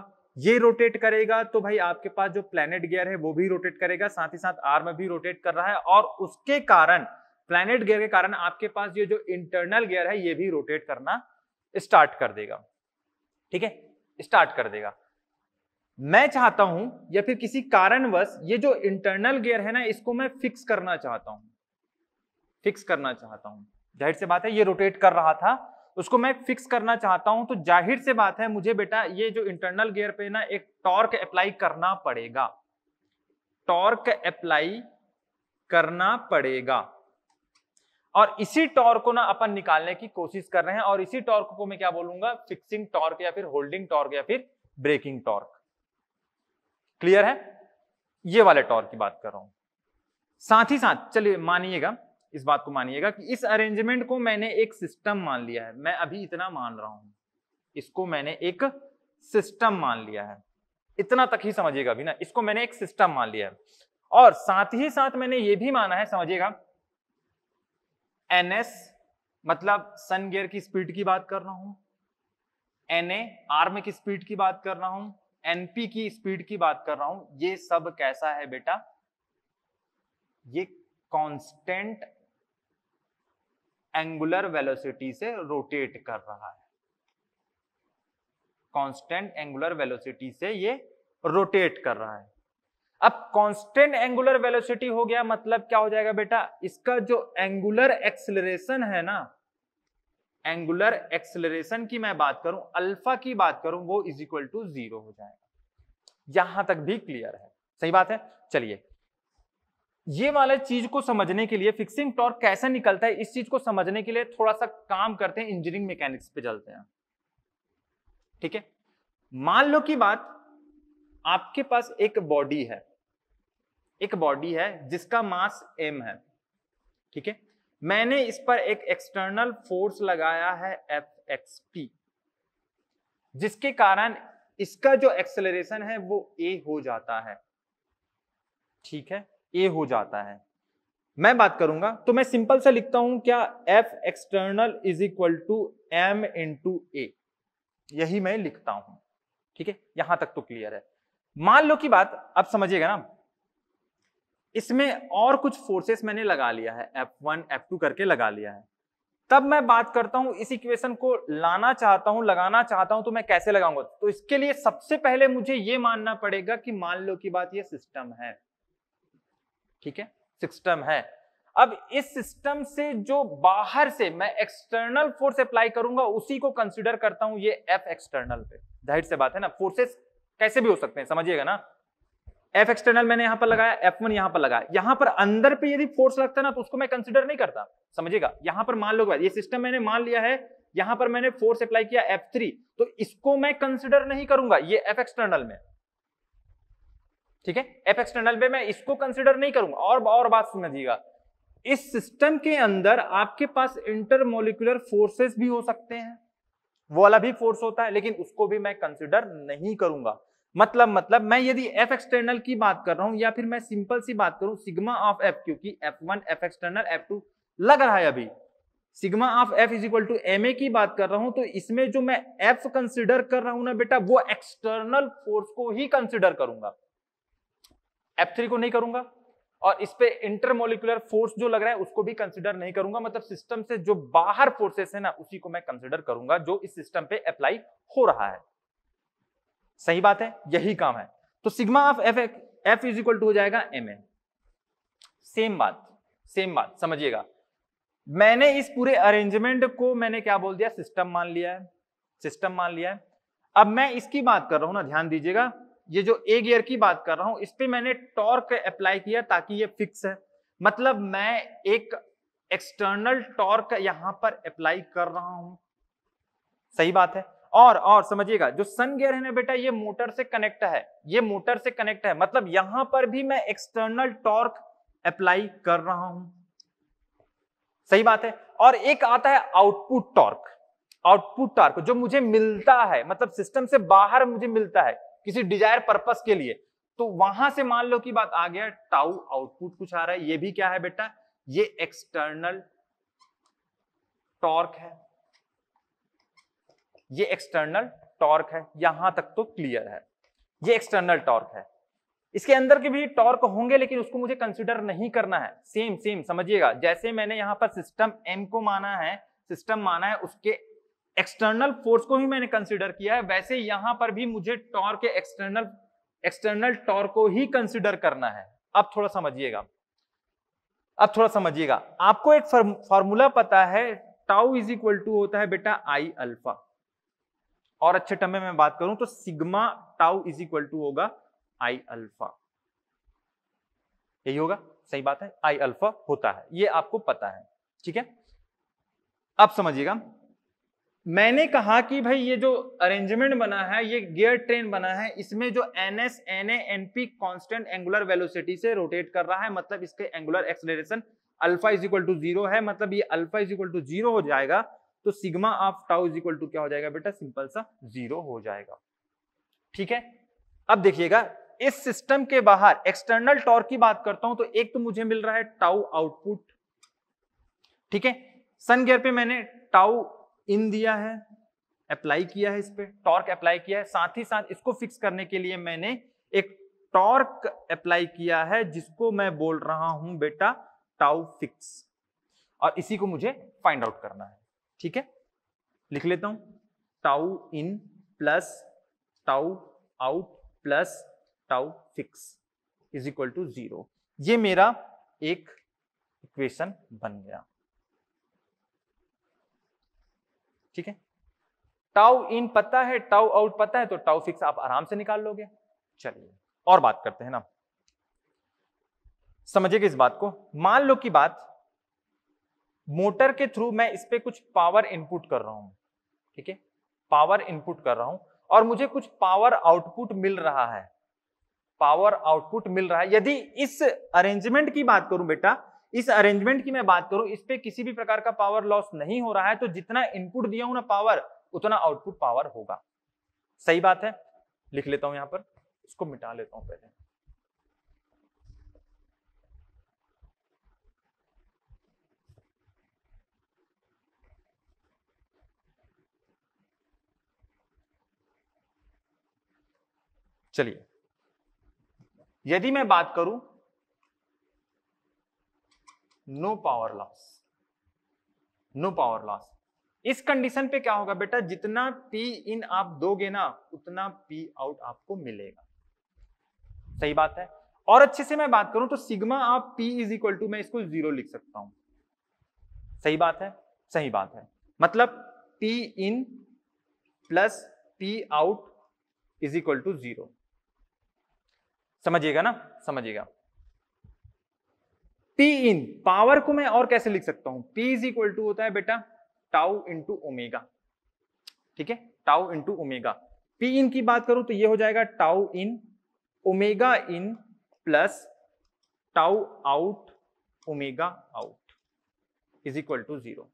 ये रोटेट करेगा तो भाई आपके पास जो प्लेनेट गियर है वो भी रोटेट करेगा साथ ही साथ आर्म भी रोटेट कर रहा है और उसके कारण प्लेनेट गियर के कारण आपके पास ये जो इंटरनल गियर है ये भी रोटेट करना स्टार्ट कर देगा ठीक है स्टार्ट कर देगा मैं चाहता हूं या फिर किसी कारणवश ये जो इंटरनल गियर है ना इसको मैं फिक्स करना चाहता हूं फिक्स करना चाहता हूं जाहिर से बात है ये रोटेट कर रहा था उसको मैं फिक्स करना चाहता हूं तो जाहिर से बात है मुझे बेटा ये जो इंटरनल गियर पे ना एक टॉर्क अप्लाई करना पड़ेगा टॉर्क अप्लाई करना पड़ेगा और इसी टॉर्क को ना अपन निकालने की कोशिश कर रहे हैं और इसी टॉर्क को मैं क्या बोलूंगा फिक्सिंग टॉर्क या फिर होल्डिंग टॉर्क या फिर ब्रेकिंग टॉर्क क्लियर है ये वाले टॉर की बात कर रहा हूं साथ ही साथ चलिए मानिएगा इस बात को मानिएगा कि इस अरेंजमेंट को मैंने एक सिस्टम मान लिया है मैं अभी इतना मान रहा हूं इसको मैंने एक सिस्टम मान लिया है इतना तक ही समझिएगा अभी ना इसको मैंने एक सिस्टम मान लिया है और साथ ही साथ मैंने ये भी माना है समझिएगा एनएस मतलब सन गियर की स्पीड की बात कर रहा हूं एन ए आर्म की स्पीड की बात कर रहा हूं एनपी की स्पीड की बात कर रहा हूं ये सब कैसा है बेटा ये कांस्टेंट एंगुलर वेलोसिटी से रोटेट कर रहा है कांस्टेंट एंगुलर वेलोसिटी से ये रोटेट कर रहा है अब कांस्टेंट एंगुलर वेलोसिटी हो गया मतलब क्या हो जाएगा बेटा इसका जो एंगुलर एक्सलरेशन है ना एंगुलर एक्सलरेशन की मैं बात करूं अल्फा की बात करूं वो इज इक्वल टू जीरो हो जाएगा यहां तक भी क्लियर है सही बात है चलिए ये वाला चीज को समझने के लिए फिक्सिंग टॉर्क कैसे निकलता है इस चीज को समझने के लिए थोड़ा सा काम करते हैं इंजीनियरिंग मैकेनिक्स पे चलते हैं ठीक है मान लो कि बात आपके पास एक बॉडी है एक बॉडी है जिसका मास एम है ठीक है मैंने इस पर एक एक्सटर्नल फोर्स लगाया है एफ एक्स पी जिसके कारण इसका जो एक्सेलरेशन है वो ए हो जाता है ठीक है ए हो जाता है मैं बात करूंगा तो मैं सिंपल से लिखता हूं क्या F external is equal to M to A यही मैं लिखता हूं ठीक है यहां तक तो क्लियर है मान लो की बात अब समझिएगा ना इसमें और कुछ फोर्सेस मैंने लगा लिया है एफ वन एफ टू करके लगा लिया है तब मैं बात करता हूं इस इक्वेशन को लाना चाहता हूं लगाना चाहता हूं तो मैं कैसे लगाऊंगा तो इसके लिए सबसे पहले मुझे ये मानना पड़ेगा कि मान लो कि बात ये सिस्टम है ठीक है सिस्टम है अब इस सिस्टम से जो बाहर से मैं एक्सटर्नल फोर्स अप्लाई करूंगा उसी को कंसिडर करता हूं ये एफ एक्सटर्नल पे जाहिर से बात है ना फोर्सेस कैसे भी हो सकते हैं समझिएगा ना एफ एक्सटर्नल मैंने यहां पर लगाया एफ वन यहां पर लगाया यहां पर अंदर पे यदि फोर्स लगता है ना तो उसको मैं कंसिडर नहीं करता समझिएगा यहां पर मान लो ये सिस्टम मैंने मान लिया है यहां पर मैंने फोर्स अप्लाई किया एफ थ्री तो इसको मैं कंसिडर नहीं करूंगा ये एफ एक्सटर्नल में ठीक है एफ एक्सटर्नल में मैं इसको कंसिडर नहीं करूंगा और और बात समझिएगा इस सिस्टम के अंदर आपके पास इंटरमोलिकुलर फोर्सेस भी हो सकते हैं वो वाला भी फोर्स होता है लेकिन उसको भी मैं कंसिडर नहीं करूंगा मतलब मतलब मैं यदि एफ एक्सटर्नल की बात कर रहा हूं या फिर मैं सिंपल सी बात करूं सिग्मा ऑफ एफ क्योंकि f1 f एक्सटर्नल f2 लग रहा है अभी sigma of F is equal to M A की बात कर रहा हूं तो इसमें जो मैं एफ कंसिडर कर रहा हूं ना बेटा वो एक्सटर्नल फोर्स को ही कंसिडर करूंगा एफ थ्री को नहीं करूंगा और इस पे इंटरमोलिकुलर फोर्स जो लग रहा है उसको भी कंसिडर नहीं करूंगा मतलब सिस्टम से जो बाहर फोर्सेस है ना उसी को मैं कंसिडर करूंगा जो इस सिस्टम पे अप्लाई हो रहा है सही बात है यही काम है तो sigma of F F is equal to हो जाएगा एम ए सेम बात सेम बात समझिएगा मैंने इस पूरे अरेंजमेंट को मैंने क्या बोल दिया सिस्टम मान लिया है सिस्टम मान लिया है अब मैं इसकी बात कर रहा हूं ना ध्यान दीजिएगा ये जो ए गियर की बात कर रहा हूं इस पर मैंने टॉर्क अप्लाई किया ताकि ये फिक्स है मतलब मैं एक एक्सटर्नल टॉर्क यहां पर अप्लाई कर रहा हूं सही बात है और और समझिएगा जो सन गियर है ना बेटा ये मोटर से कनेक्ट है ये मोटर से कनेक्ट है मतलब यहां पर भी मैं एक्सटर्नल टॉर्क अप्लाई कर रहा हूं सही बात है और एक आता है आउटपुट टॉर्क आउटपुट टॉर्क जो मुझे मिलता है मतलब सिस्टम से बाहर मुझे मिलता है किसी डिजायर पर्पस के लिए तो वहां से मान लो कि बात आ गया टाउ आउटपुट कुछ आ रहा है ये भी क्या है बेटा ये एक्सटर्नल टॉर्क है ये एक्सटर्नल टॉर्क है यहां तक तो क्लियर है ये एक्सटर्नल टॉर्क है इसके अंदर के भी टॉर्क होंगे लेकिन उसको मुझे कंसिडर नहीं करना है सेम सेम समझिएगा जैसे मैंने यहां पर सिस्टम एम को माना है सिस्टम माना है उसके एक्सटर्नल फोर्स को भी मैंने कंसिडर किया है वैसे यहां पर भी मुझे टॉर्क एक्सटर्नल एक्सटर्नल टॉर्क को ही कंसिडर करना है अब थोड़ा समझिएगा अब थोड़ा समझिएगा आपको एक फॉर्मूला पता है टाउ इज इक्वल टू होता है बेटा आई अल्फा और अच्छे टर्म में मैं बात करूं तो sigma tau is equal to होगा आई अल्फा यही होगा सही बात है आई अल्फा होता है ये आपको पता है ठीक है अब समझिएगा मैंने कहा कि भाई ये जो अरेंजमेंट बना है ये गियर ट्रेन बना है इसमें जो N S N A N P constant angular velocity से रोटेट कर रहा है मतलब इसके angular acceleration alpha is equal to zero है मतलब ये alpha is equal to zero हो जाएगा तो sigma of tau is equal to क्या हो जाएगा बेटा सिंपल सा जीरो हो जाएगा ठीक है अब देखिएगा इस सिस्टम के बाहर एक्सटर्नल टॉर्क की बात करता हूं तो एक तो मुझे मिल रहा है टाउ आउटपुट ठीक है सन गियर पे मैंने टाउ इन दिया है अप्लाई किया है इस पर टॉर्क अप्लाई किया है साथ ही साथ इसको फिक्स करने के लिए मैंने एक टॉर्क अप्लाई किया है जिसको मैं बोल रहा हूं बेटा टाउ फिक्स और इसी को मुझे फाइंड आउट करना है ठीक है लिख लेता हूं tau in plus tau out plus tau fix is equal to zero ये मेरा एक इक्वेशन बन गया ठीक है टाउ इन पता है टाउ आउट पता है तो टाउ फिक्स आप आराम से निकाल लोगे चलिए और बात करते हैं ना समझिएगा इस बात को मान लो कि बात मोटर के थ्रू मैं इस पर कुछ पावर इनपुट कर रहा हूं ठीक है पावर इनपुट कर रहा हूं और मुझे कुछ पावर आउटपुट मिल रहा है पावर आउटपुट मिल रहा है यदि इस अरेंजमेंट की बात करूं बेटा इस अरेंजमेंट की मैं बात करूं इस पे किसी भी प्रकार का पावर लॉस नहीं हो रहा है तो जितना इनपुट दिया हूं ना पावर उतना आउटपुट पावर होगा सही बात है लिख लेता हूं यहां पर इसको मिटा लेता हूं पहले चलिए यदि मैं बात करूं no power loss no power loss इस कंडीशन पे क्या होगा बेटा जितना पी इन आप दोगे ना उतना पी आउट आपको मिलेगा सही बात है और अच्छे से मैं बात करूं तो सिग्मा आप पी इज इक्वल टू मैं इसको जीरो लिख सकता हूं सही बात है सही बात है मतलब P in plus P out is equal to zero समझिएगा ना समझिएगा पी इन पावर को मैं और कैसे लिख सकता हूं पी इज इक्वल टू होता है बेटा टाउ इंटू ओमेगा ठीक है tau into omega P in की बात करूं तो ये हो जाएगा tau in omega in plus tau out omega out is equal to zero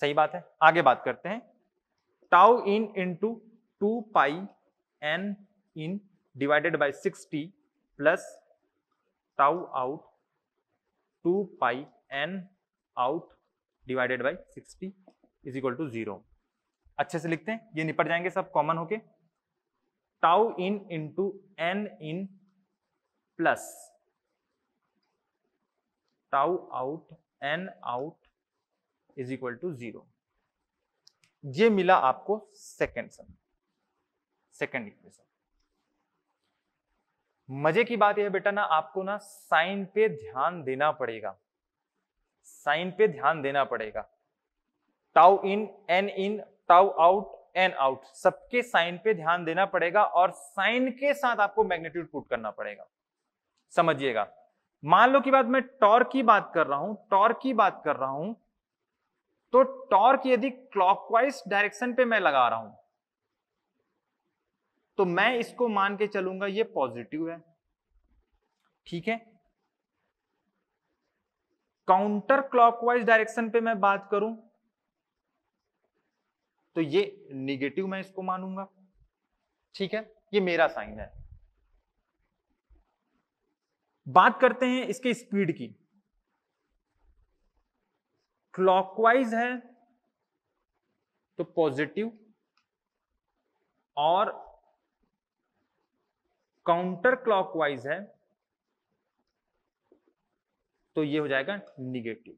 सही बात है आगे बात करते हैं tau in into two pi N in divided by sixty plus tau out two pi N out divided by sixty is equal to zero अच्छे से लिखते हैं ये निपट जाएंगे सब कॉमन होके tau in into N in plus tau out N out is equal to zero ये मिला आपको सेकेंड सम सेकेंड इक्वेशन मजे की बात यह है बेटा ना आपको ना साइन पे ध्यान देना पड़ेगा साइन पे ध्यान देना पड़ेगा tau in N in tau out N out सबके साइन पे ध्यान देना पड़ेगा और साइन के साथ आपको मैग्नेट्यूड पुट करना पड़ेगा समझिएगा मान लो की बात मैं टॉर्क की बात कर रहा हूं टॉर्क की बात कर रहा हूं तो टॉर्क यदि क्लॉकवाइज डायरेक्शन पे मैं लगा रहा हूं तो मैं इसको मान के चलूंगा ये पॉजिटिव है ठीक है काउंटर क्लॉकवाइज डायरेक्शन पे मैं बात करूं तो ये निगेटिव मैं इसको मानूंगा ठीक है ये मेरा साइन है बात करते हैं इसके स्पीड की क्लॉकवाइज है तो पॉजिटिव और काउंटर क्लॉकवाइज है तो ये हो जाएगा निगेटिव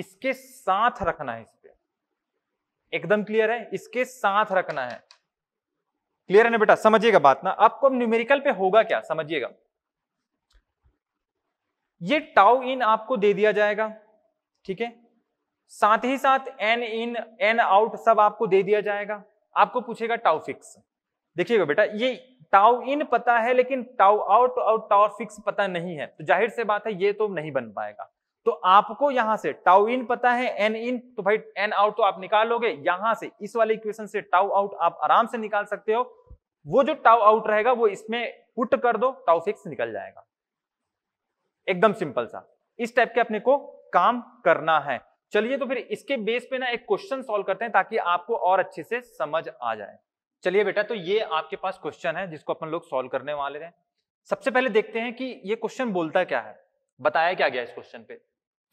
इसके साथ रखना है इस पर एकदम क्लियर है इसके साथ रखना है क्लियर है ना बेटा समझिएगा बात ना आपको अब न्यूमेरिकल पे होगा क्या समझिएगा ये टाउ इन आपको दे दिया जाएगा ठीक है साथ ही साथ एन इन एन आउट सब आपको दे दिया जाएगा आपको पूछेगा टाउ फिक्स देखिएगा बेटा ये टाउ इन पता है लेकिन टाउ आउट और टाउ फिक्स पता नहीं है तो जाहिर से बात है ये तो नहीं बन पाएगा तो आपको यहां से टाउ इन पता है एन इन तो भाई एन आउट तो आप निकालोगे यहां से इस वाले इक्वेशन से टाउ आउट आप आराम से निकाल सकते हो वो जो टाउ आउट रहेगा वो इसमें पुट कर दो टाउ फिक्स निकल जाएगा एकदम सिंपल सा इस टाइप के अपने को काम करना है चलिए तो फिर इसके बेस पे ना एक क्वेश्चन सॉल्व करते हैं ताकि आपको और अच्छे से समझ आ जाए चलिए बेटा तो ये आपके पास क्वेश्चन है जिसको अपन लोग सॉल्व करने वाले हैं सबसे पहले देखते हैं कि ये क्वेश्चन बोलता क्या है बताया क्या गया इस क्वेश्चन पे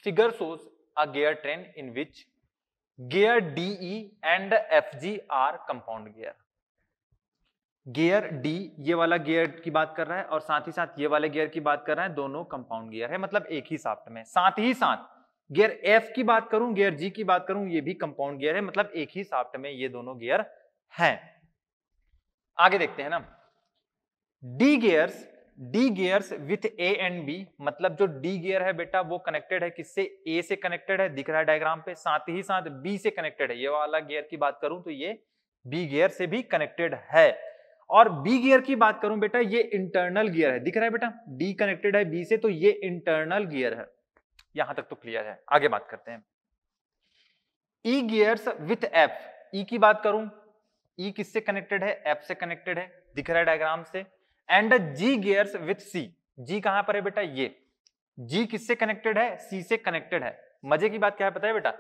figure shows a gear train in which gear D E and F G are compound gear gear D ये वाला गियर की बात कर रहा है और साथ ही साथ ये वाले गियर की बात कर रहा है दोनों कंपाउंड गियर है मतलब एक ही साफ्ट में साथ ही साथ गेयर एफ की बात करूं गियर जी की बात करूं ये भी कंपाउंड गियर है मतलब एक ही साफ्ट में ये दोनों गियर हैं आगे देखते हैं ना D gears D gears with A and B मतलब जो डी गियर है बेटा वो कनेक्टेड है किससे ए से कनेक्टेड है दिख रहा है डायग्राम पे साथ ही साथ बी से कनेक्टेड है ये वाला गियर की बात करूं तो ये बी गियर से भी कनेक्टेड है और बी गियर की बात करूं बेटा ये इंटरनल गियर है दिख रहा है बेटा डी कनेक्टेड है बी से तो ये इंटरनल गियर है यहां तक तो क्लियर है आगे बात करते हैं E gears with F E की बात करूं ई e किससे कनेक्टेड है एफ से कनेक्टेड है दिख रहा है डायग्राम से and G gears with C G कहां पर है बेटा ये जी किससे कनेक्टेड है सी से कनेक्टेड है मजे की बात क्या है पता है बेटा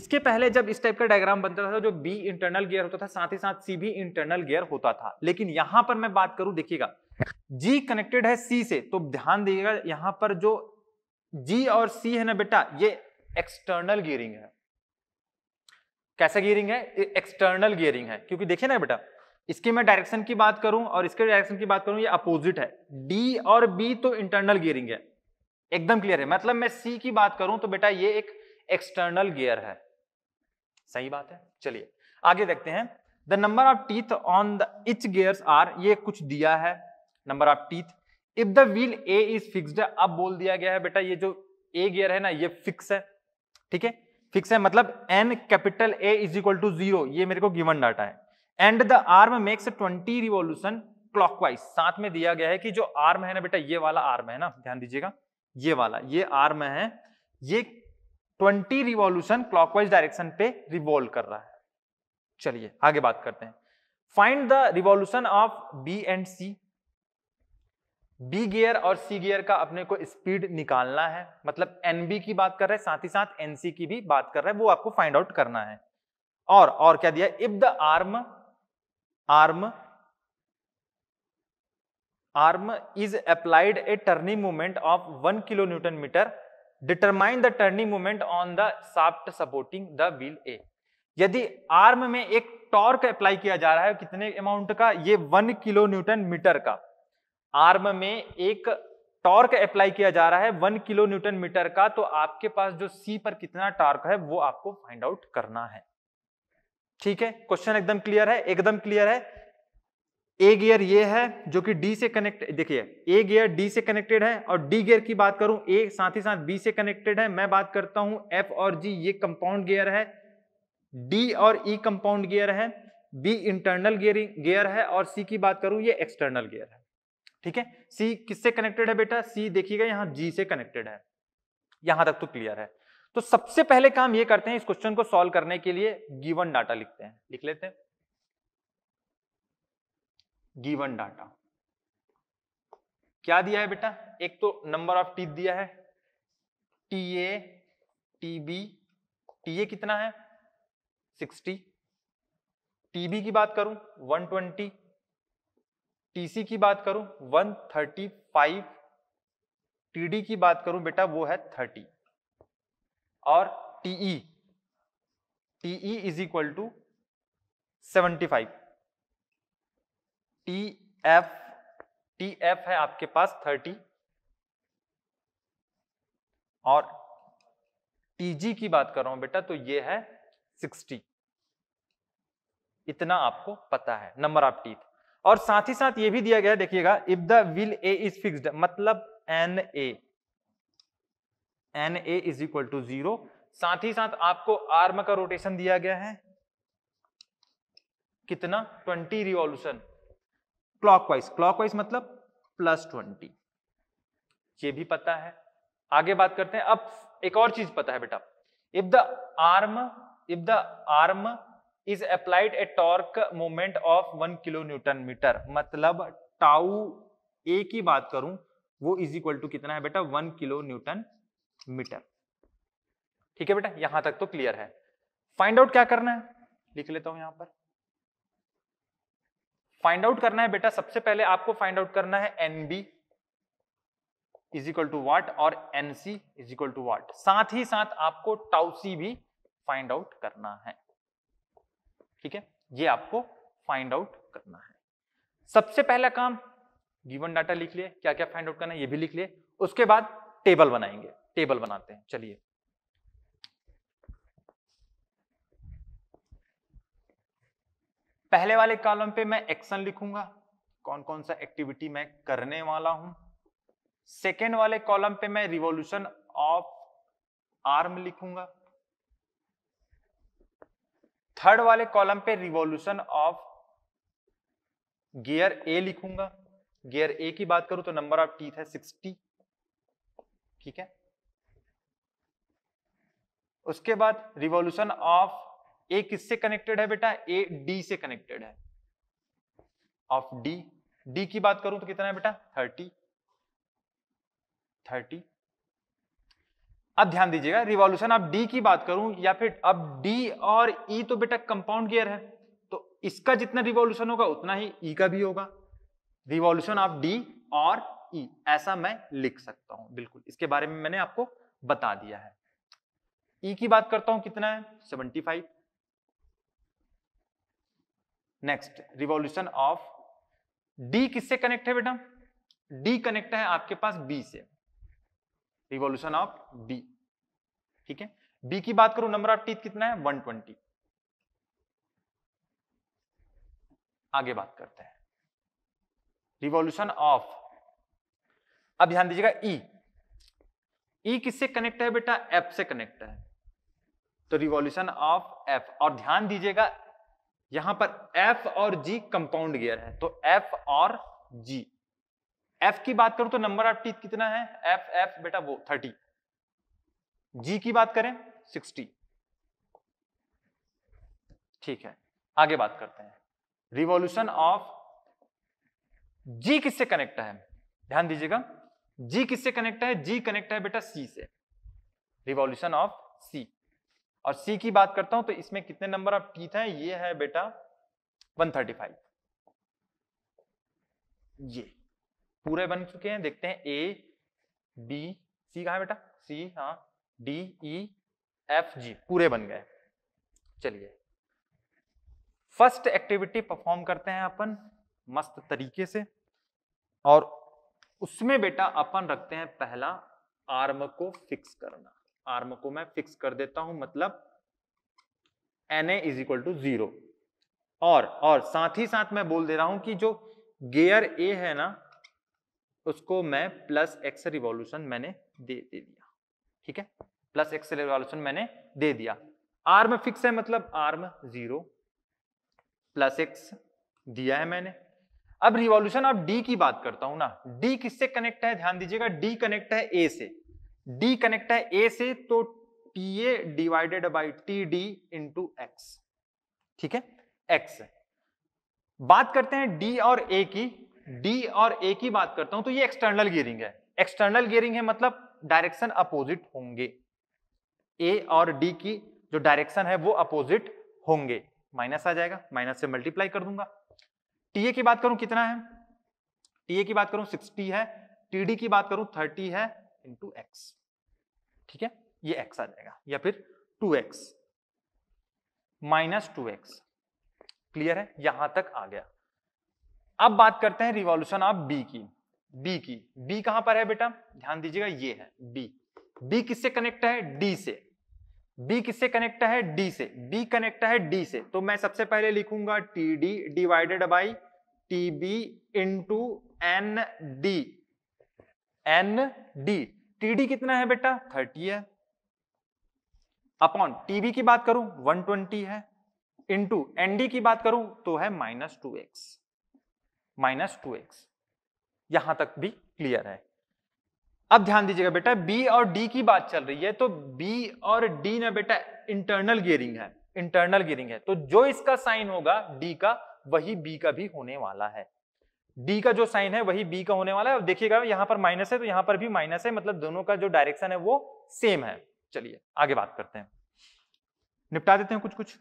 इसके पहले जब इस टाइप का डायग्राम बनता था जो बी इंटरनल गियर होता था साथ ही साथ सी भी इंटरनल गियर होता था लेकिन यहां पर मैं बात करूं देखिएगा जी कनेक्टेड है सी से तो ध्यान दीजिएगा यहां पर जो जी और सी है ना बेटा ये एक्सटर्नल गियरिंग है कैसा गियरिंग है एक्सटर्नल गियरिंग है क्योंकि देखिए ना बेटा इसके मैं डायरेक्शन की बात करूं और इसके डायरेक्शन की बात करूं ये अपोजिट है डी और बी तो इंटरनल गियरिंग है एकदम क्लियर है मतलब मैं सी की बात करूं तो बेटा ये एक एक्सटर्नल गियर है सही बात है चलिए आगे देखते हैं the number of teeth on the each gears are ये कुछ दिया है number of teeth if the wheel A is fixed अब बोल दिया गया है बेटा ये जो ए गियर है ना ये फिक्स है ठीक है फिक्स है मतलब N capital A is equal to zero मेरे को गिवन डाटा है and the arm makes twenty revolution clockwise साथ में दिया गया है कि जो आर्म है ना बेटा ये वाला आर्म है ना ध्यान दीजिएगा ये वाला ये आर्म है ये 20 रिवॉल्यूशन क्लॉकवाइज डायरेक्शन पे रिवॉल्व कर रहा है चलिए आगे बात करते हैं find the revolution of B and C B gear और सी गियर का अपने को स्पीड निकालना है मतलब बी की बात कर रहे हैं साथ ही साथ एनसी की भी बात कर रहे हैं वो आपको फाइंड आउट करना है और और क्या दिया if the arm arm arm is applied a turning movement of one kilo newton meter determine the turning movement on the shaft supporting the wheel A यदि आर्म में एक टॉर्क अप्लाई किया जा रहा है कितने अमाउंट का ये वन किलो न्यूटन मीटर का आर्म में एक टॉर्क अप्लाई किया जा रहा है वन किलो न्यूटन मीटर का तो आपके पास जो सी पर कितना टॉर्क है वो आपको फाइंड आउट करना है ठीक है क्वेश्चन एकदम क्लियर है एकदम क्लियर है ए गियर ये है जो कि डी से कनेक्ट देखिए ए गियर डी से कनेक्टेड है और डी गियर की बात करूं ए साथ ही साथ बी से कनेक्टेड है मैं बात करता हूं एफ और जी ये कंपाउंड गियर है डी और ई कंपाउंड गियर है बी इंटरनल गियर गियर है और सी की बात करूं ये एक्सटर्नल गियर है ठीक है सी किससे कनेक्टेड है बेटा सी देखिएगा यहां जी से कनेक्टेड है यहां तक तो क्लियर है तो सबसे पहले काम ये करते हैं इस क्वेश्चन को सॉल्व करने के लिए गिवन डाटा लिखते हैं लिख लेते हैं गिवन डाटा क्या दिया है बेटा एक तो नंबर ऑफ टीथ दिया है T A T B T A कितना है 60 टीबी की बात करूं 120 टीसी की बात करूं वन थर्टी फाइव टीडी की बात करूं बेटा वो है थर्टी और T E T E is equal to seventy five T F T F है आपके पास थर्टी और टीजी की बात कर रहा हूं बेटा तो ये है सिक्सटी इतना आपको पता है नंबर ऑफ टीथ और साथ ही साथ ये भी दिया गया देखिएगा if the wheel A is fixed मतलब N A N A is equal to zero साथ ही साथ आपको आर्म का रोटेशन दिया गया है कितना ट्वेंटी रिवॉल्यूशन क्लॉकवाइज क्लॉकवाइज मतलब प्लस ट्वेंटी ये भी पता है आगे बात करते हैं अब एक और चीज पता है बेटा if the arm if the arm is applied a torque moment of one kilo newton meter मतलब टाउ ए की बात करूं वो इज इक्वल टू कितना है बेटा वन किलो न्यूटन मीटर ठीक है बेटा यहां तक तो क्लियर है फाइंड आउट क्या करना है लिख लेता हूं यहां पर फाइंड आउट करना है बेटा सबसे पहले आपको फाइंड आउट करना है N B is equal to what और N C is equal to what साथ ही साथ आपको टाउसी भी फाइंड आउट करना है ठीक है ये आपको फाइंड आउट करना है सबसे पहला काम गिवन डाटा लिख लिए क्या क्या फाइंड आउट करना है ये भी लिख लिए उसके बाद टेबल बनाएंगे टेबल बनाते हैं चलिए पहले वाले कॉलम पे मैं एक्शन लिखूंगा कौन कौन सा एक्टिविटी मैं करने वाला हूं सेकेंड वाले कॉलम पे मैं रिवॉल्यूशन ऑफ आर्म लिखूंगा थर्ड वाले कॉलम पे रिवॉल्यूशन ऑफ गियर ए लिखूंगा गियर ए की बात करूं तो नंबर ऑफ टीथ है सिक्सटी ठीक है उसके बाद रिवॉल्यूशन ऑफ ए किससे कनेक्टेड है बेटा ए डी से कनेक्टेड है ऑफ डी डी की बात करूं तो कितना है बेटा थर्टी थर्टी अब ध्यान दीजिएगा रिवॉल्यूशन अब डी की बात करूं या फिर अब डी और ई e तो बेटा कंपाउंड गियर है तो इसका जितना रिवॉल्यूशन होगा उतना ही ई e का भी होगा रिवॉल्यूशन ऑफ डी और ई e, ऐसा मैं लिख सकता हूं बिल्कुल इसके बारे में मैंने आपको बता दिया है ई e की बात करता हूं कितना है five next revolution of D किससे कनेक्ट है बेटा डी कनेक्ट है आपके पास बी से रिवॉल्यूशन ऑफ बी ठीक है बी की बात करूं नंबर ऑफ टीथ कितना है 120 आगे बात करते हैं रिवॉल्यूशन ऑफ अब ध्यान दीजिएगा ई e. ई e किससे कनेक्ट है बेटा एफ से कनेक्ट है तो रिवॉल्यूशन ऑफ एफ और ध्यान दीजिएगा यहां पर एफ और जी कंपाउंड गियर है तो एफ और जी एफ की बात करूं तो नंबर ऑफ टीथ कितना है एफ एफ बेटा वो थर्टी जी की बात करें सिक्सटी ठीक है आगे बात करते हैं रिवॉल्यूशन ऑफ जी किससे कनेक्ट है ध्यान दीजिएगा जी किससे कनेक्ट है जी कनेक्ट है बेटा सी से रिवॉल्यूशन ऑफ सी और सी की बात करता हूं तो इसमें कितने नंबर ऑफ टीथ है ये है बेटा 135 ये पूरे बन चुके हैं देखते हैं ए बी सी कहा बेटा सी हाँ डी ई एफ जी पूरे बन गए चलिए फर्स्ट एक्टिविटी परफॉर्म करते हैं अपन मस्त तरीके से और उसमें बेटा अपन रखते हैं पहला आर्म को फिक्स करना आर्म को मैं फिक्स कर देता हूं मतलब N A is equal to zero और और साथ ही साथ मैं बोल दे रहा हूं कि जो गेयर ए है ना उसको मैं प्लस एक्स रिवॉल्यूशन मैंने दे दे दिया ठीक है प्लस एक्स रिवॉल्यूशन मैंने दे दिया आर्म फिक्स है मतलब आर्म जीरो प्लस एक्स दिया है मैंने अब रिवॉल्यूशन आप डी की बात करता हूं ना डी किससे कनेक्ट है ध्यान दीजिएगा डी कनेक्ट है ए से डी कनेक्ट है ए से तो T A divided by T D into X ठीक है एक्स बात करते हैं डी और ए की डी और ए की बात करता हूं तो ये एक्सटर्नल गियरिंग है एक्सटर्नल गियरिंग है मतलब डायरेक्शन अपोजिट होंगे ए और डी की जो डायरेक्शन है वो अपोजिट होंगे माइनस आ जाएगा माइनस से मल्टीप्लाई कर दूंगा टीए की बात करूं कितना है टीए की बात करूं 60 है टीडी की बात करूं 30 है इंटू एक्स ठीक है ये एक्स आ जाएगा या फिर 2x x minus to clear है यहां तक आ गया अब बात करते हैं रिवॉल्यूशन ऑफ बी की बी की बी कहां पर है बेटा ध्यान दीजिएगा ये है बी बी किससे कनेक्ट है डी से बी किससे कनेक्ट है डी से बी कनेक्ट है डी से तो मैं सबसे पहले लिखूंगा T D divided by T B into N D N D T D कितना है बेटा थर्टी है अपॉन टीबी की बात करूं 120 है इंटू एनडी की बात करूं तो है minus two X minus two X यहां तक भी क्लियर है अब ध्यान दीजिएगा बेटा बी और डी की बात चल रही है तो बी और डी ना बेटा इंटरनल गियरिंग है इंटरनल गियरिंग है तो जो इसका साइन होगा डी का वही बी का भी होने वाला है डी का जो साइन है वही बी का होने वाला है और देखिएगा यहां पर माइनस है तो यहां पर भी माइनस है मतलब दोनों का जो डायरेक्शन है वो सेम है चलिए आगे बात करते हैं निपटा देते हैं कुछ कुछ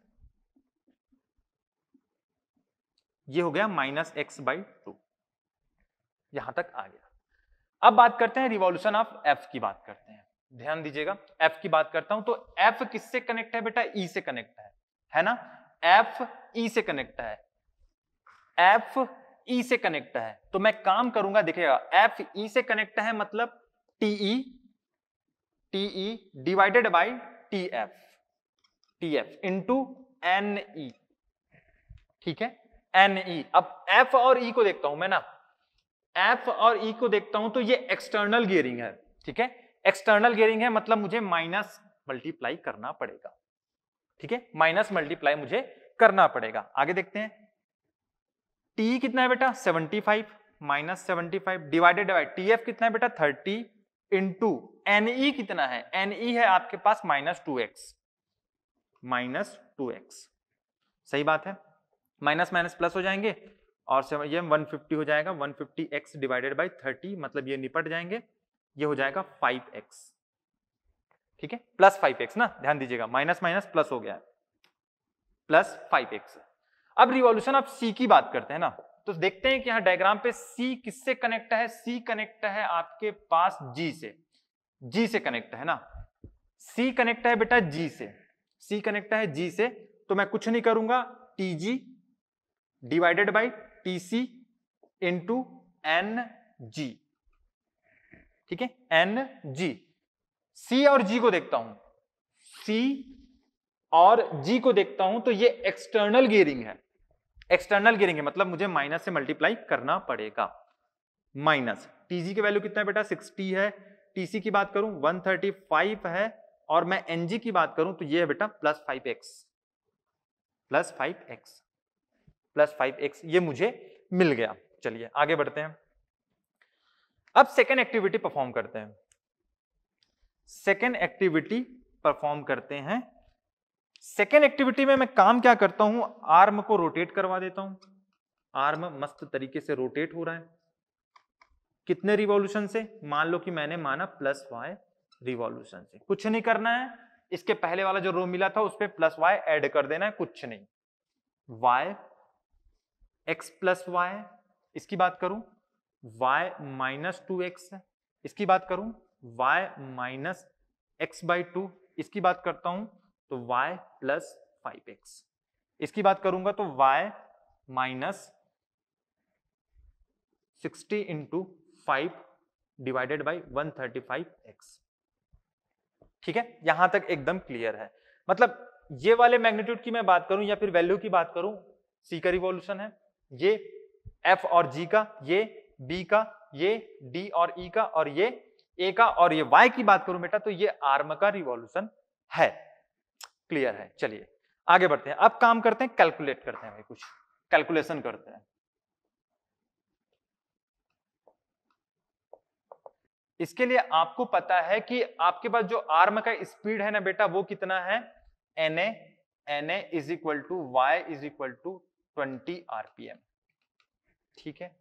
ये हो गया माइनस एक्स बाई टू यहां तक आ गया अब बात करते हैं रिवॉल्यूशन ऑफ एफ की बात करते हैं ध्यान दीजिएगा एफ की बात करता हूं तो एफ किससे कनेक्ट है बेटा ई e से कनेक्ट है है ना एफ ई e से कनेक्ट है एफ ई e से कनेक्ट है तो मैं काम करूंगा देखिएगा एफ ई से कनेक्ट है मतलब T E T E divided by T F T F into N E ठीक है एन ई e. अब एफ और ई e को देखता हूं मैं ना एफ और ई e को देखता हूं तो ये एक्सटर्नल गियरिंग है ठीक है एक्सटर्नल गियरिंग है मतलब मुझे माइनस मल्टीप्लाई करना पड़ेगा ठीक है माइनस मल्टीप्लाई मुझे करना पड़ेगा आगे देखते हैं टी कितना है बेटा 75 minus seventy five divided by T F कितना है बेटा 30 इंटू एन ई कितना है एन ई e है आपके पास minus two X minus two X सही बात है माइनस माइनस प्लस हो जाएंगे और ये 150 हो जाएगा 150x fifty X divided by thirty मतलब ये निपट जाएंगे ये हो जाएगा 5x ठीक है प्लस 5x ना ध्यान दीजिएगा माइनस माइनस प्लस हो गया प्लस 5x अब रिवॉल्यूशन आप c की बात करते हैं ना तो देखते हैं कि यहां डायग्राम पे c किससे कनेक्ट है c कनेक्ट है आपके पास g से g से कनेक्ट है ना c कनेक्ट है बेटा g से c कनेक्ट है g से तो मैं कुछ नहीं करूंगा T G divided by T C into N G ठीक है एन जी सी और जी को देखता हूं सी और जी को देखता हूं तो ये एक्सटर्नल गियरिंग है एक्सटर्नल गियरिंग है मतलब मुझे माइनस से मल्टीप्लाई करना पड़ेगा माइनस टीजी की वैल्यू कितना है बेटा 60 है टीसी की बात करूं 135 है और मैं एनजी की बात करूं तो ये है बेटा plus five X plus five X plus five X ये मुझे मिल गया चलिए आगे बढ़ते हैं अब सेकेंड एक्टिविटी परफॉर्म करते हैं सेकेंड एक्टिविटी परफॉर्म करते हैं सेकेंड एक्टिविटी में मैं काम क्या करता हूं आर्म को रोटेट करवा देता हूं आर्म मस्त तरीके से रोटेट हो रहा है कितने रिवॉल्यूशन से मान लो कि मैंने माना प्लस वाई रिवॉल्यूशन से कुछ नहीं करना है इसके पहले वाला जो रो मिला था उस पर प्लस वाई एड कर देना है कुछ नहीं वाई एक्स प्लस वाई इसकी बात करूं वाई माइनस टू एक्स इसकी बात करूं Y minus X by two इसकी बात करता हूं तो वाई प्लस फाइव एक्स इसकी बात करूंगा तो Y minus sixty into five divided by one thirty five X ठीक है यहां तक एकदम क्लियर है मतलब ये वाले मैग्नीट्यूड की मैं बात करूं या फिर वैल्यू की बात करूं सी का रिवॉल्यूशन है ये एफ और जी का ये बी का ये डी और ई e का और ये ए का और ये वाई की बात करूं बेटा तो ये आर्म का रिवॉल्यूशन है क्लियर है चलिए आगे बढ़ते हैं अब काम करते हैं कैलकुलेट करते हैं भाई कुछ कैलकुलेशन करते हैं इसके लिए आपको पता है कि आपके पास जो आर्म का स्पीड है ना बेटा वो कितना है N A N A is equal to Y is equal to twenty RPM ठीक है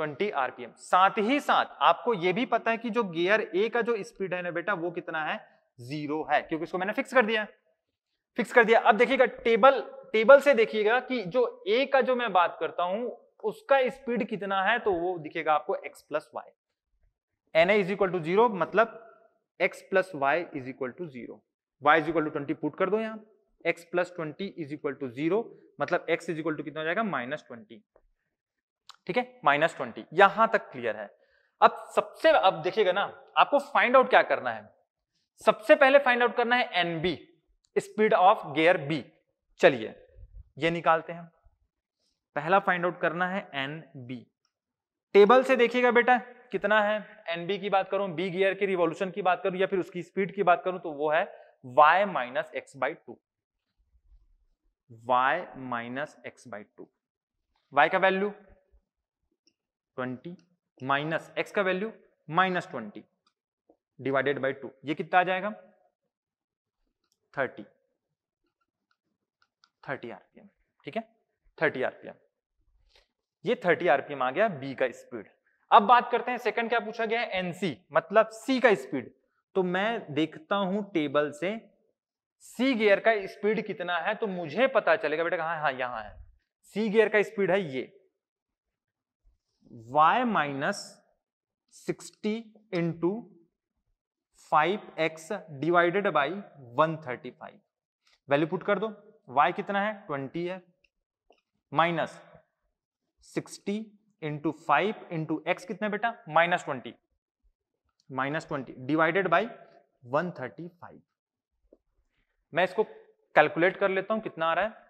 20 आरपीएम साथ ही साथ आपको यह भी पता है कि जो गियर ए का जो स्पीड है ना बेटा वो कितना है जीरो है क्योंकि इसको मैंने फिक्स कर दिया फिक्स कर दिया अब देखिएगा टेबल टेबल से देखिएगा कि जो ए का जो मैं बात करता हूं उसका स्पीड कितना है तो वो दिखेगा आपको x plus Y N is equal to zero मतलब x plus Y is equal to zero Y is equal to twenty put कर दो यहां X plus twenty is equal to zero मतलब एक्स इज इक्वल टू कितना हो जाएगा minus twenty ठीक है माइनस ट्वेंटी यहां तक क्लियर है अब सबसे अब देखिएगा ना आपको फाइंड आउट क्या करना है सबसे पहले फाइंड आउट करना है N B speed of gear B चलिए ये निकालते हैं पहला फाइंड आउट करना है एन बी टेबल से देखिएगा बेटा कितना है एन बी की बात करूं बी गियर के रिवॉल्यूशन की बात करूं या फिर उसकी स्पीड की बात करूं तो वो है Y minus X by two y minus X by two Y का वैल्यू ट्वेंटी माइनस एक्स का value minus twenty divided by two ये कितना आ जाएगा थर्टी थर्टी आरपीएम ठीक है थर्टी आरपीएम ये थर्टी आरपीएम आ गया बी का स्पीड अब बात करते हैं सेकंड क्या पूछा गया है एनसी मतलब सी का स्पीड तो मैं देखता हूं टेबल से सी गियर का स्पीड कितना है तो मुझे पता चलेगा बेटा कहा हाँ यहां है सी गियर का स्पीड है ये y minus sixty into five X divided by one thirty five value put कर दो y कितना है ट्वेंटी है minus sixty into five into X कितना बेटा minus twenty minus twenty divided by one thirty five मैं इसको कैलकुलेट कर लेता हूं कितना आ रहा है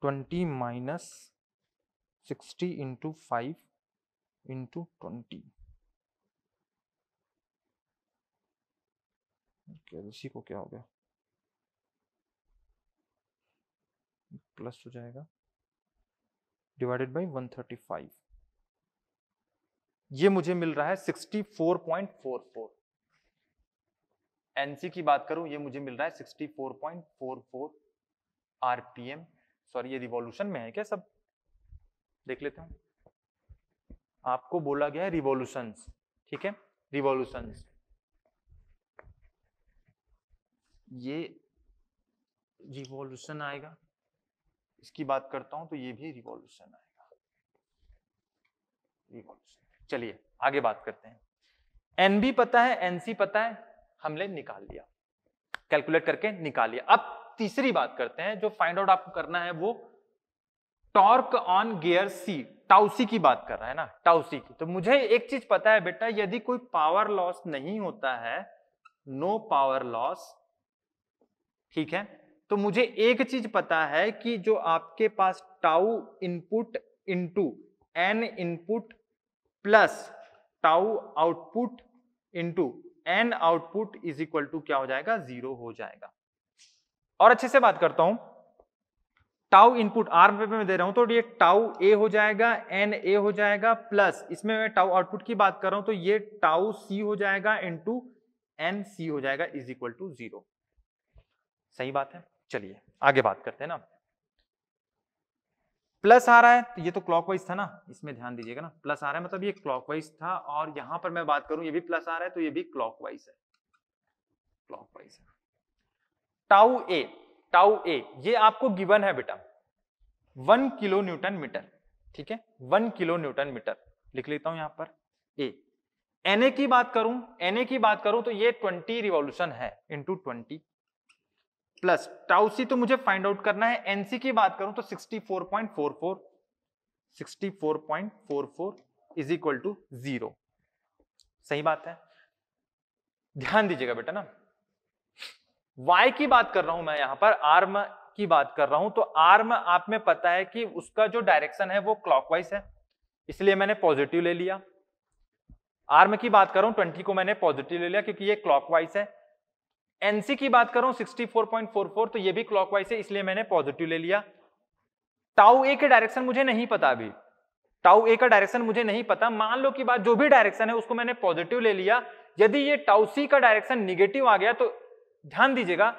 twenty minus sixty into five into twenty इसी को क्या हो गया प्लस हो जाएगा डिवाइडेड बाय 135 ये मुझे मिल रहा है 64.44 एनसी की बात करूं ये मुझे मिल रहा है 64.44 आरपीएम सॉरी ये रिवॉल्यूशन में है क्या सब देख लेते हूं आपको बोला गया है रिवॉल्यूशन ठीक है रिवॉल्यूशन ये रिवॉल्यूशन आएगा इसकी बात करता हूं तो ये भी रिवॉल्यूशन आएगा रिवॉल्यूशन चलिए आगे बात करते हैं एन पता है एन सी पता है हमने निकाल लिया कैलकुलेट करके निकाल लिया अब तीसरी बात करते हैं जो फाइंड आउट आपको करना है वो torque on gear C tau C की बात कर रहा है ना टाउसी की तो मुझे एक चीज पता है बेटा यदि कोई पावर लॉस नहीं होता है नो पावर लॉस ठीक है तो मुझे एक चीज पता है कि जो आपके पास tau input into N input plus tau output into N output is equal to क्या हो जाएगा जीरो हो जाएगा और अच्छे से बात करता हूं टाउ इनपुट आर पे में दे रहा हूं तो ये टाउ ए हो जाएगा एन ए हो जाएगा प्लस इसमें मैं टाउ आउटपुट की बात कर रहा हूं तो ये टाउ सी हो जाएगा इंटू एन सी हो जाएगा इज इक्वल टू जीरो सही बात है चलिए आगे बात करते हैं ना प्लस आ रहा है तो ये तो क्लॉकवाइज था ना इसमें ध्यान दीजिएगा ना प्लस आ रहा है मतलब ये क्लॉकवाइज था और यहां पर मैं बात करूं ये भी प्लस आ रहा है तो ये भी क्लॉकवाइज है क्लॉकवाइज है टाउ ए टाउ ए ये आपको गिवन है बेटा वन किलो न्यूटन मीटर ठीक है वन किलो न्यूटन मीटर लिख लेता हूं यहां पर ए एन की बात करूं एन की बात करूं तो ये ट्वेंटी रिवॉल्यूशन है इंटू ट्वेंटी प्लस टाउसी तो मुझे फाइंड आउट करना है एनसी की बात करूं तो 64.44 64.44 इज इक्वल टू जीरो सही बात है ध्यान दीजिएगा बेटा ना वाई की बात कर रहा हूं मैं यहां पर आर्म की बात कर रहा हूं तो आर्म आप में पता है कि उसका जो डायरेक्शन है वो क्लॉकवाइज है इसलिए मैंने पॉजिटिव ले लिया आर्म की बात करूं 20 को मैंने पॉजिटिव ले लिया क्योंकि ये क्लॉकवाइज है एनसी की बात करूं 64.44 तो ये भी क्लॉकवाइज है इसलिए मैंने पॉजिटिव ले लिया टाउ ए के डायरेक्शन मुझे नहीं पता अभी टाउ ए का डायरेक्शन मुझे नहीं पता मान लो कि बात जो भी डायरेक्शन है उसको मैंने पॉजिटिव ले लिया यदि ये टाउ सी का डायरेक्शन निगेटिव आ गया तो ध्यान दीजिएगा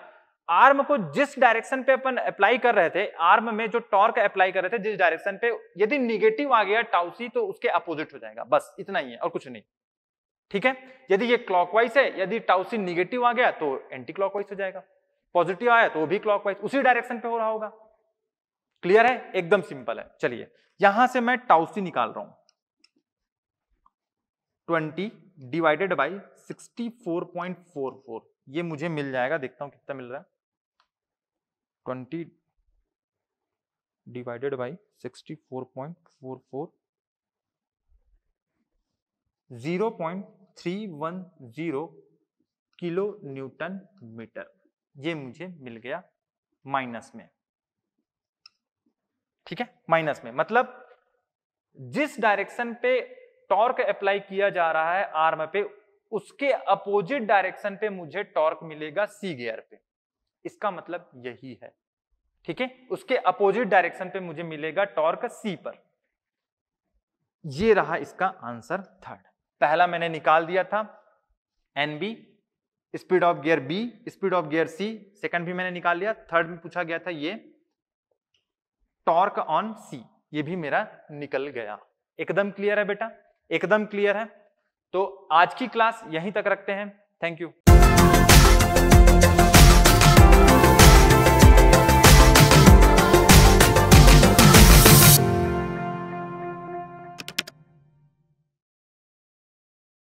आर्म को जिस डायरेक्शन पे अपन अप्लाई कर रहे थे आर्म में जो टॉर्क अप्लाई कर रहे थे जिस डायरेक्शन पे यदि निगेटिव आ गया टाउसी तो उसके अपोजिट हो जाएगा बस इतना ही है और कुछ नहीं ठीक है यदि ये क्लॉकवाइज है यदि टाउसी निगेटिव आ गया तो एंटी क्लॉकवाइज हो जाएगा पॉजिटिव आया तो वो भी क्लॉकवाइज उसी डायरेक्शन पे हो रहा होगा क्लियर है एकदम सिंपल है चलिए यहां से मैं टाउसी निकाल रहा हूं twenty divided by sixty four point four four ये मुझे मिल जाएगा देखता हूं कितना मिल रहा है twenty divided by sixty four point four four zero point three one zero kilo newton meter ये मुझे मिल गया माइनस में ठीक है माइनस में मतलब जिस डायरेक्शन पे टॉर्क अप्लाई किया जा रहा है आर्म पे उसके अपोजिट डायरेक्शन पे मुझे टॉर्क मिलेगा सी गियर पे इसका मतलब यही है ठीक है उसके अपोजिट डायरेक्शन पे मुझे मिलेगा टॉर्क सी पर यह रहा इसका आंसर थर्ड पहला मैंने निकाल दिया था N B speed of gear B speed of gear C second भी मैंने निकाल लिया थर्ड में पूछा गया था ये टॉर्क ऑन सी ये भी मेरा निकल गया एकदम क्लियर है बेटा एकदम क्लियर है तो आज की क्लास यहीं तक रखते हैं थैंक यू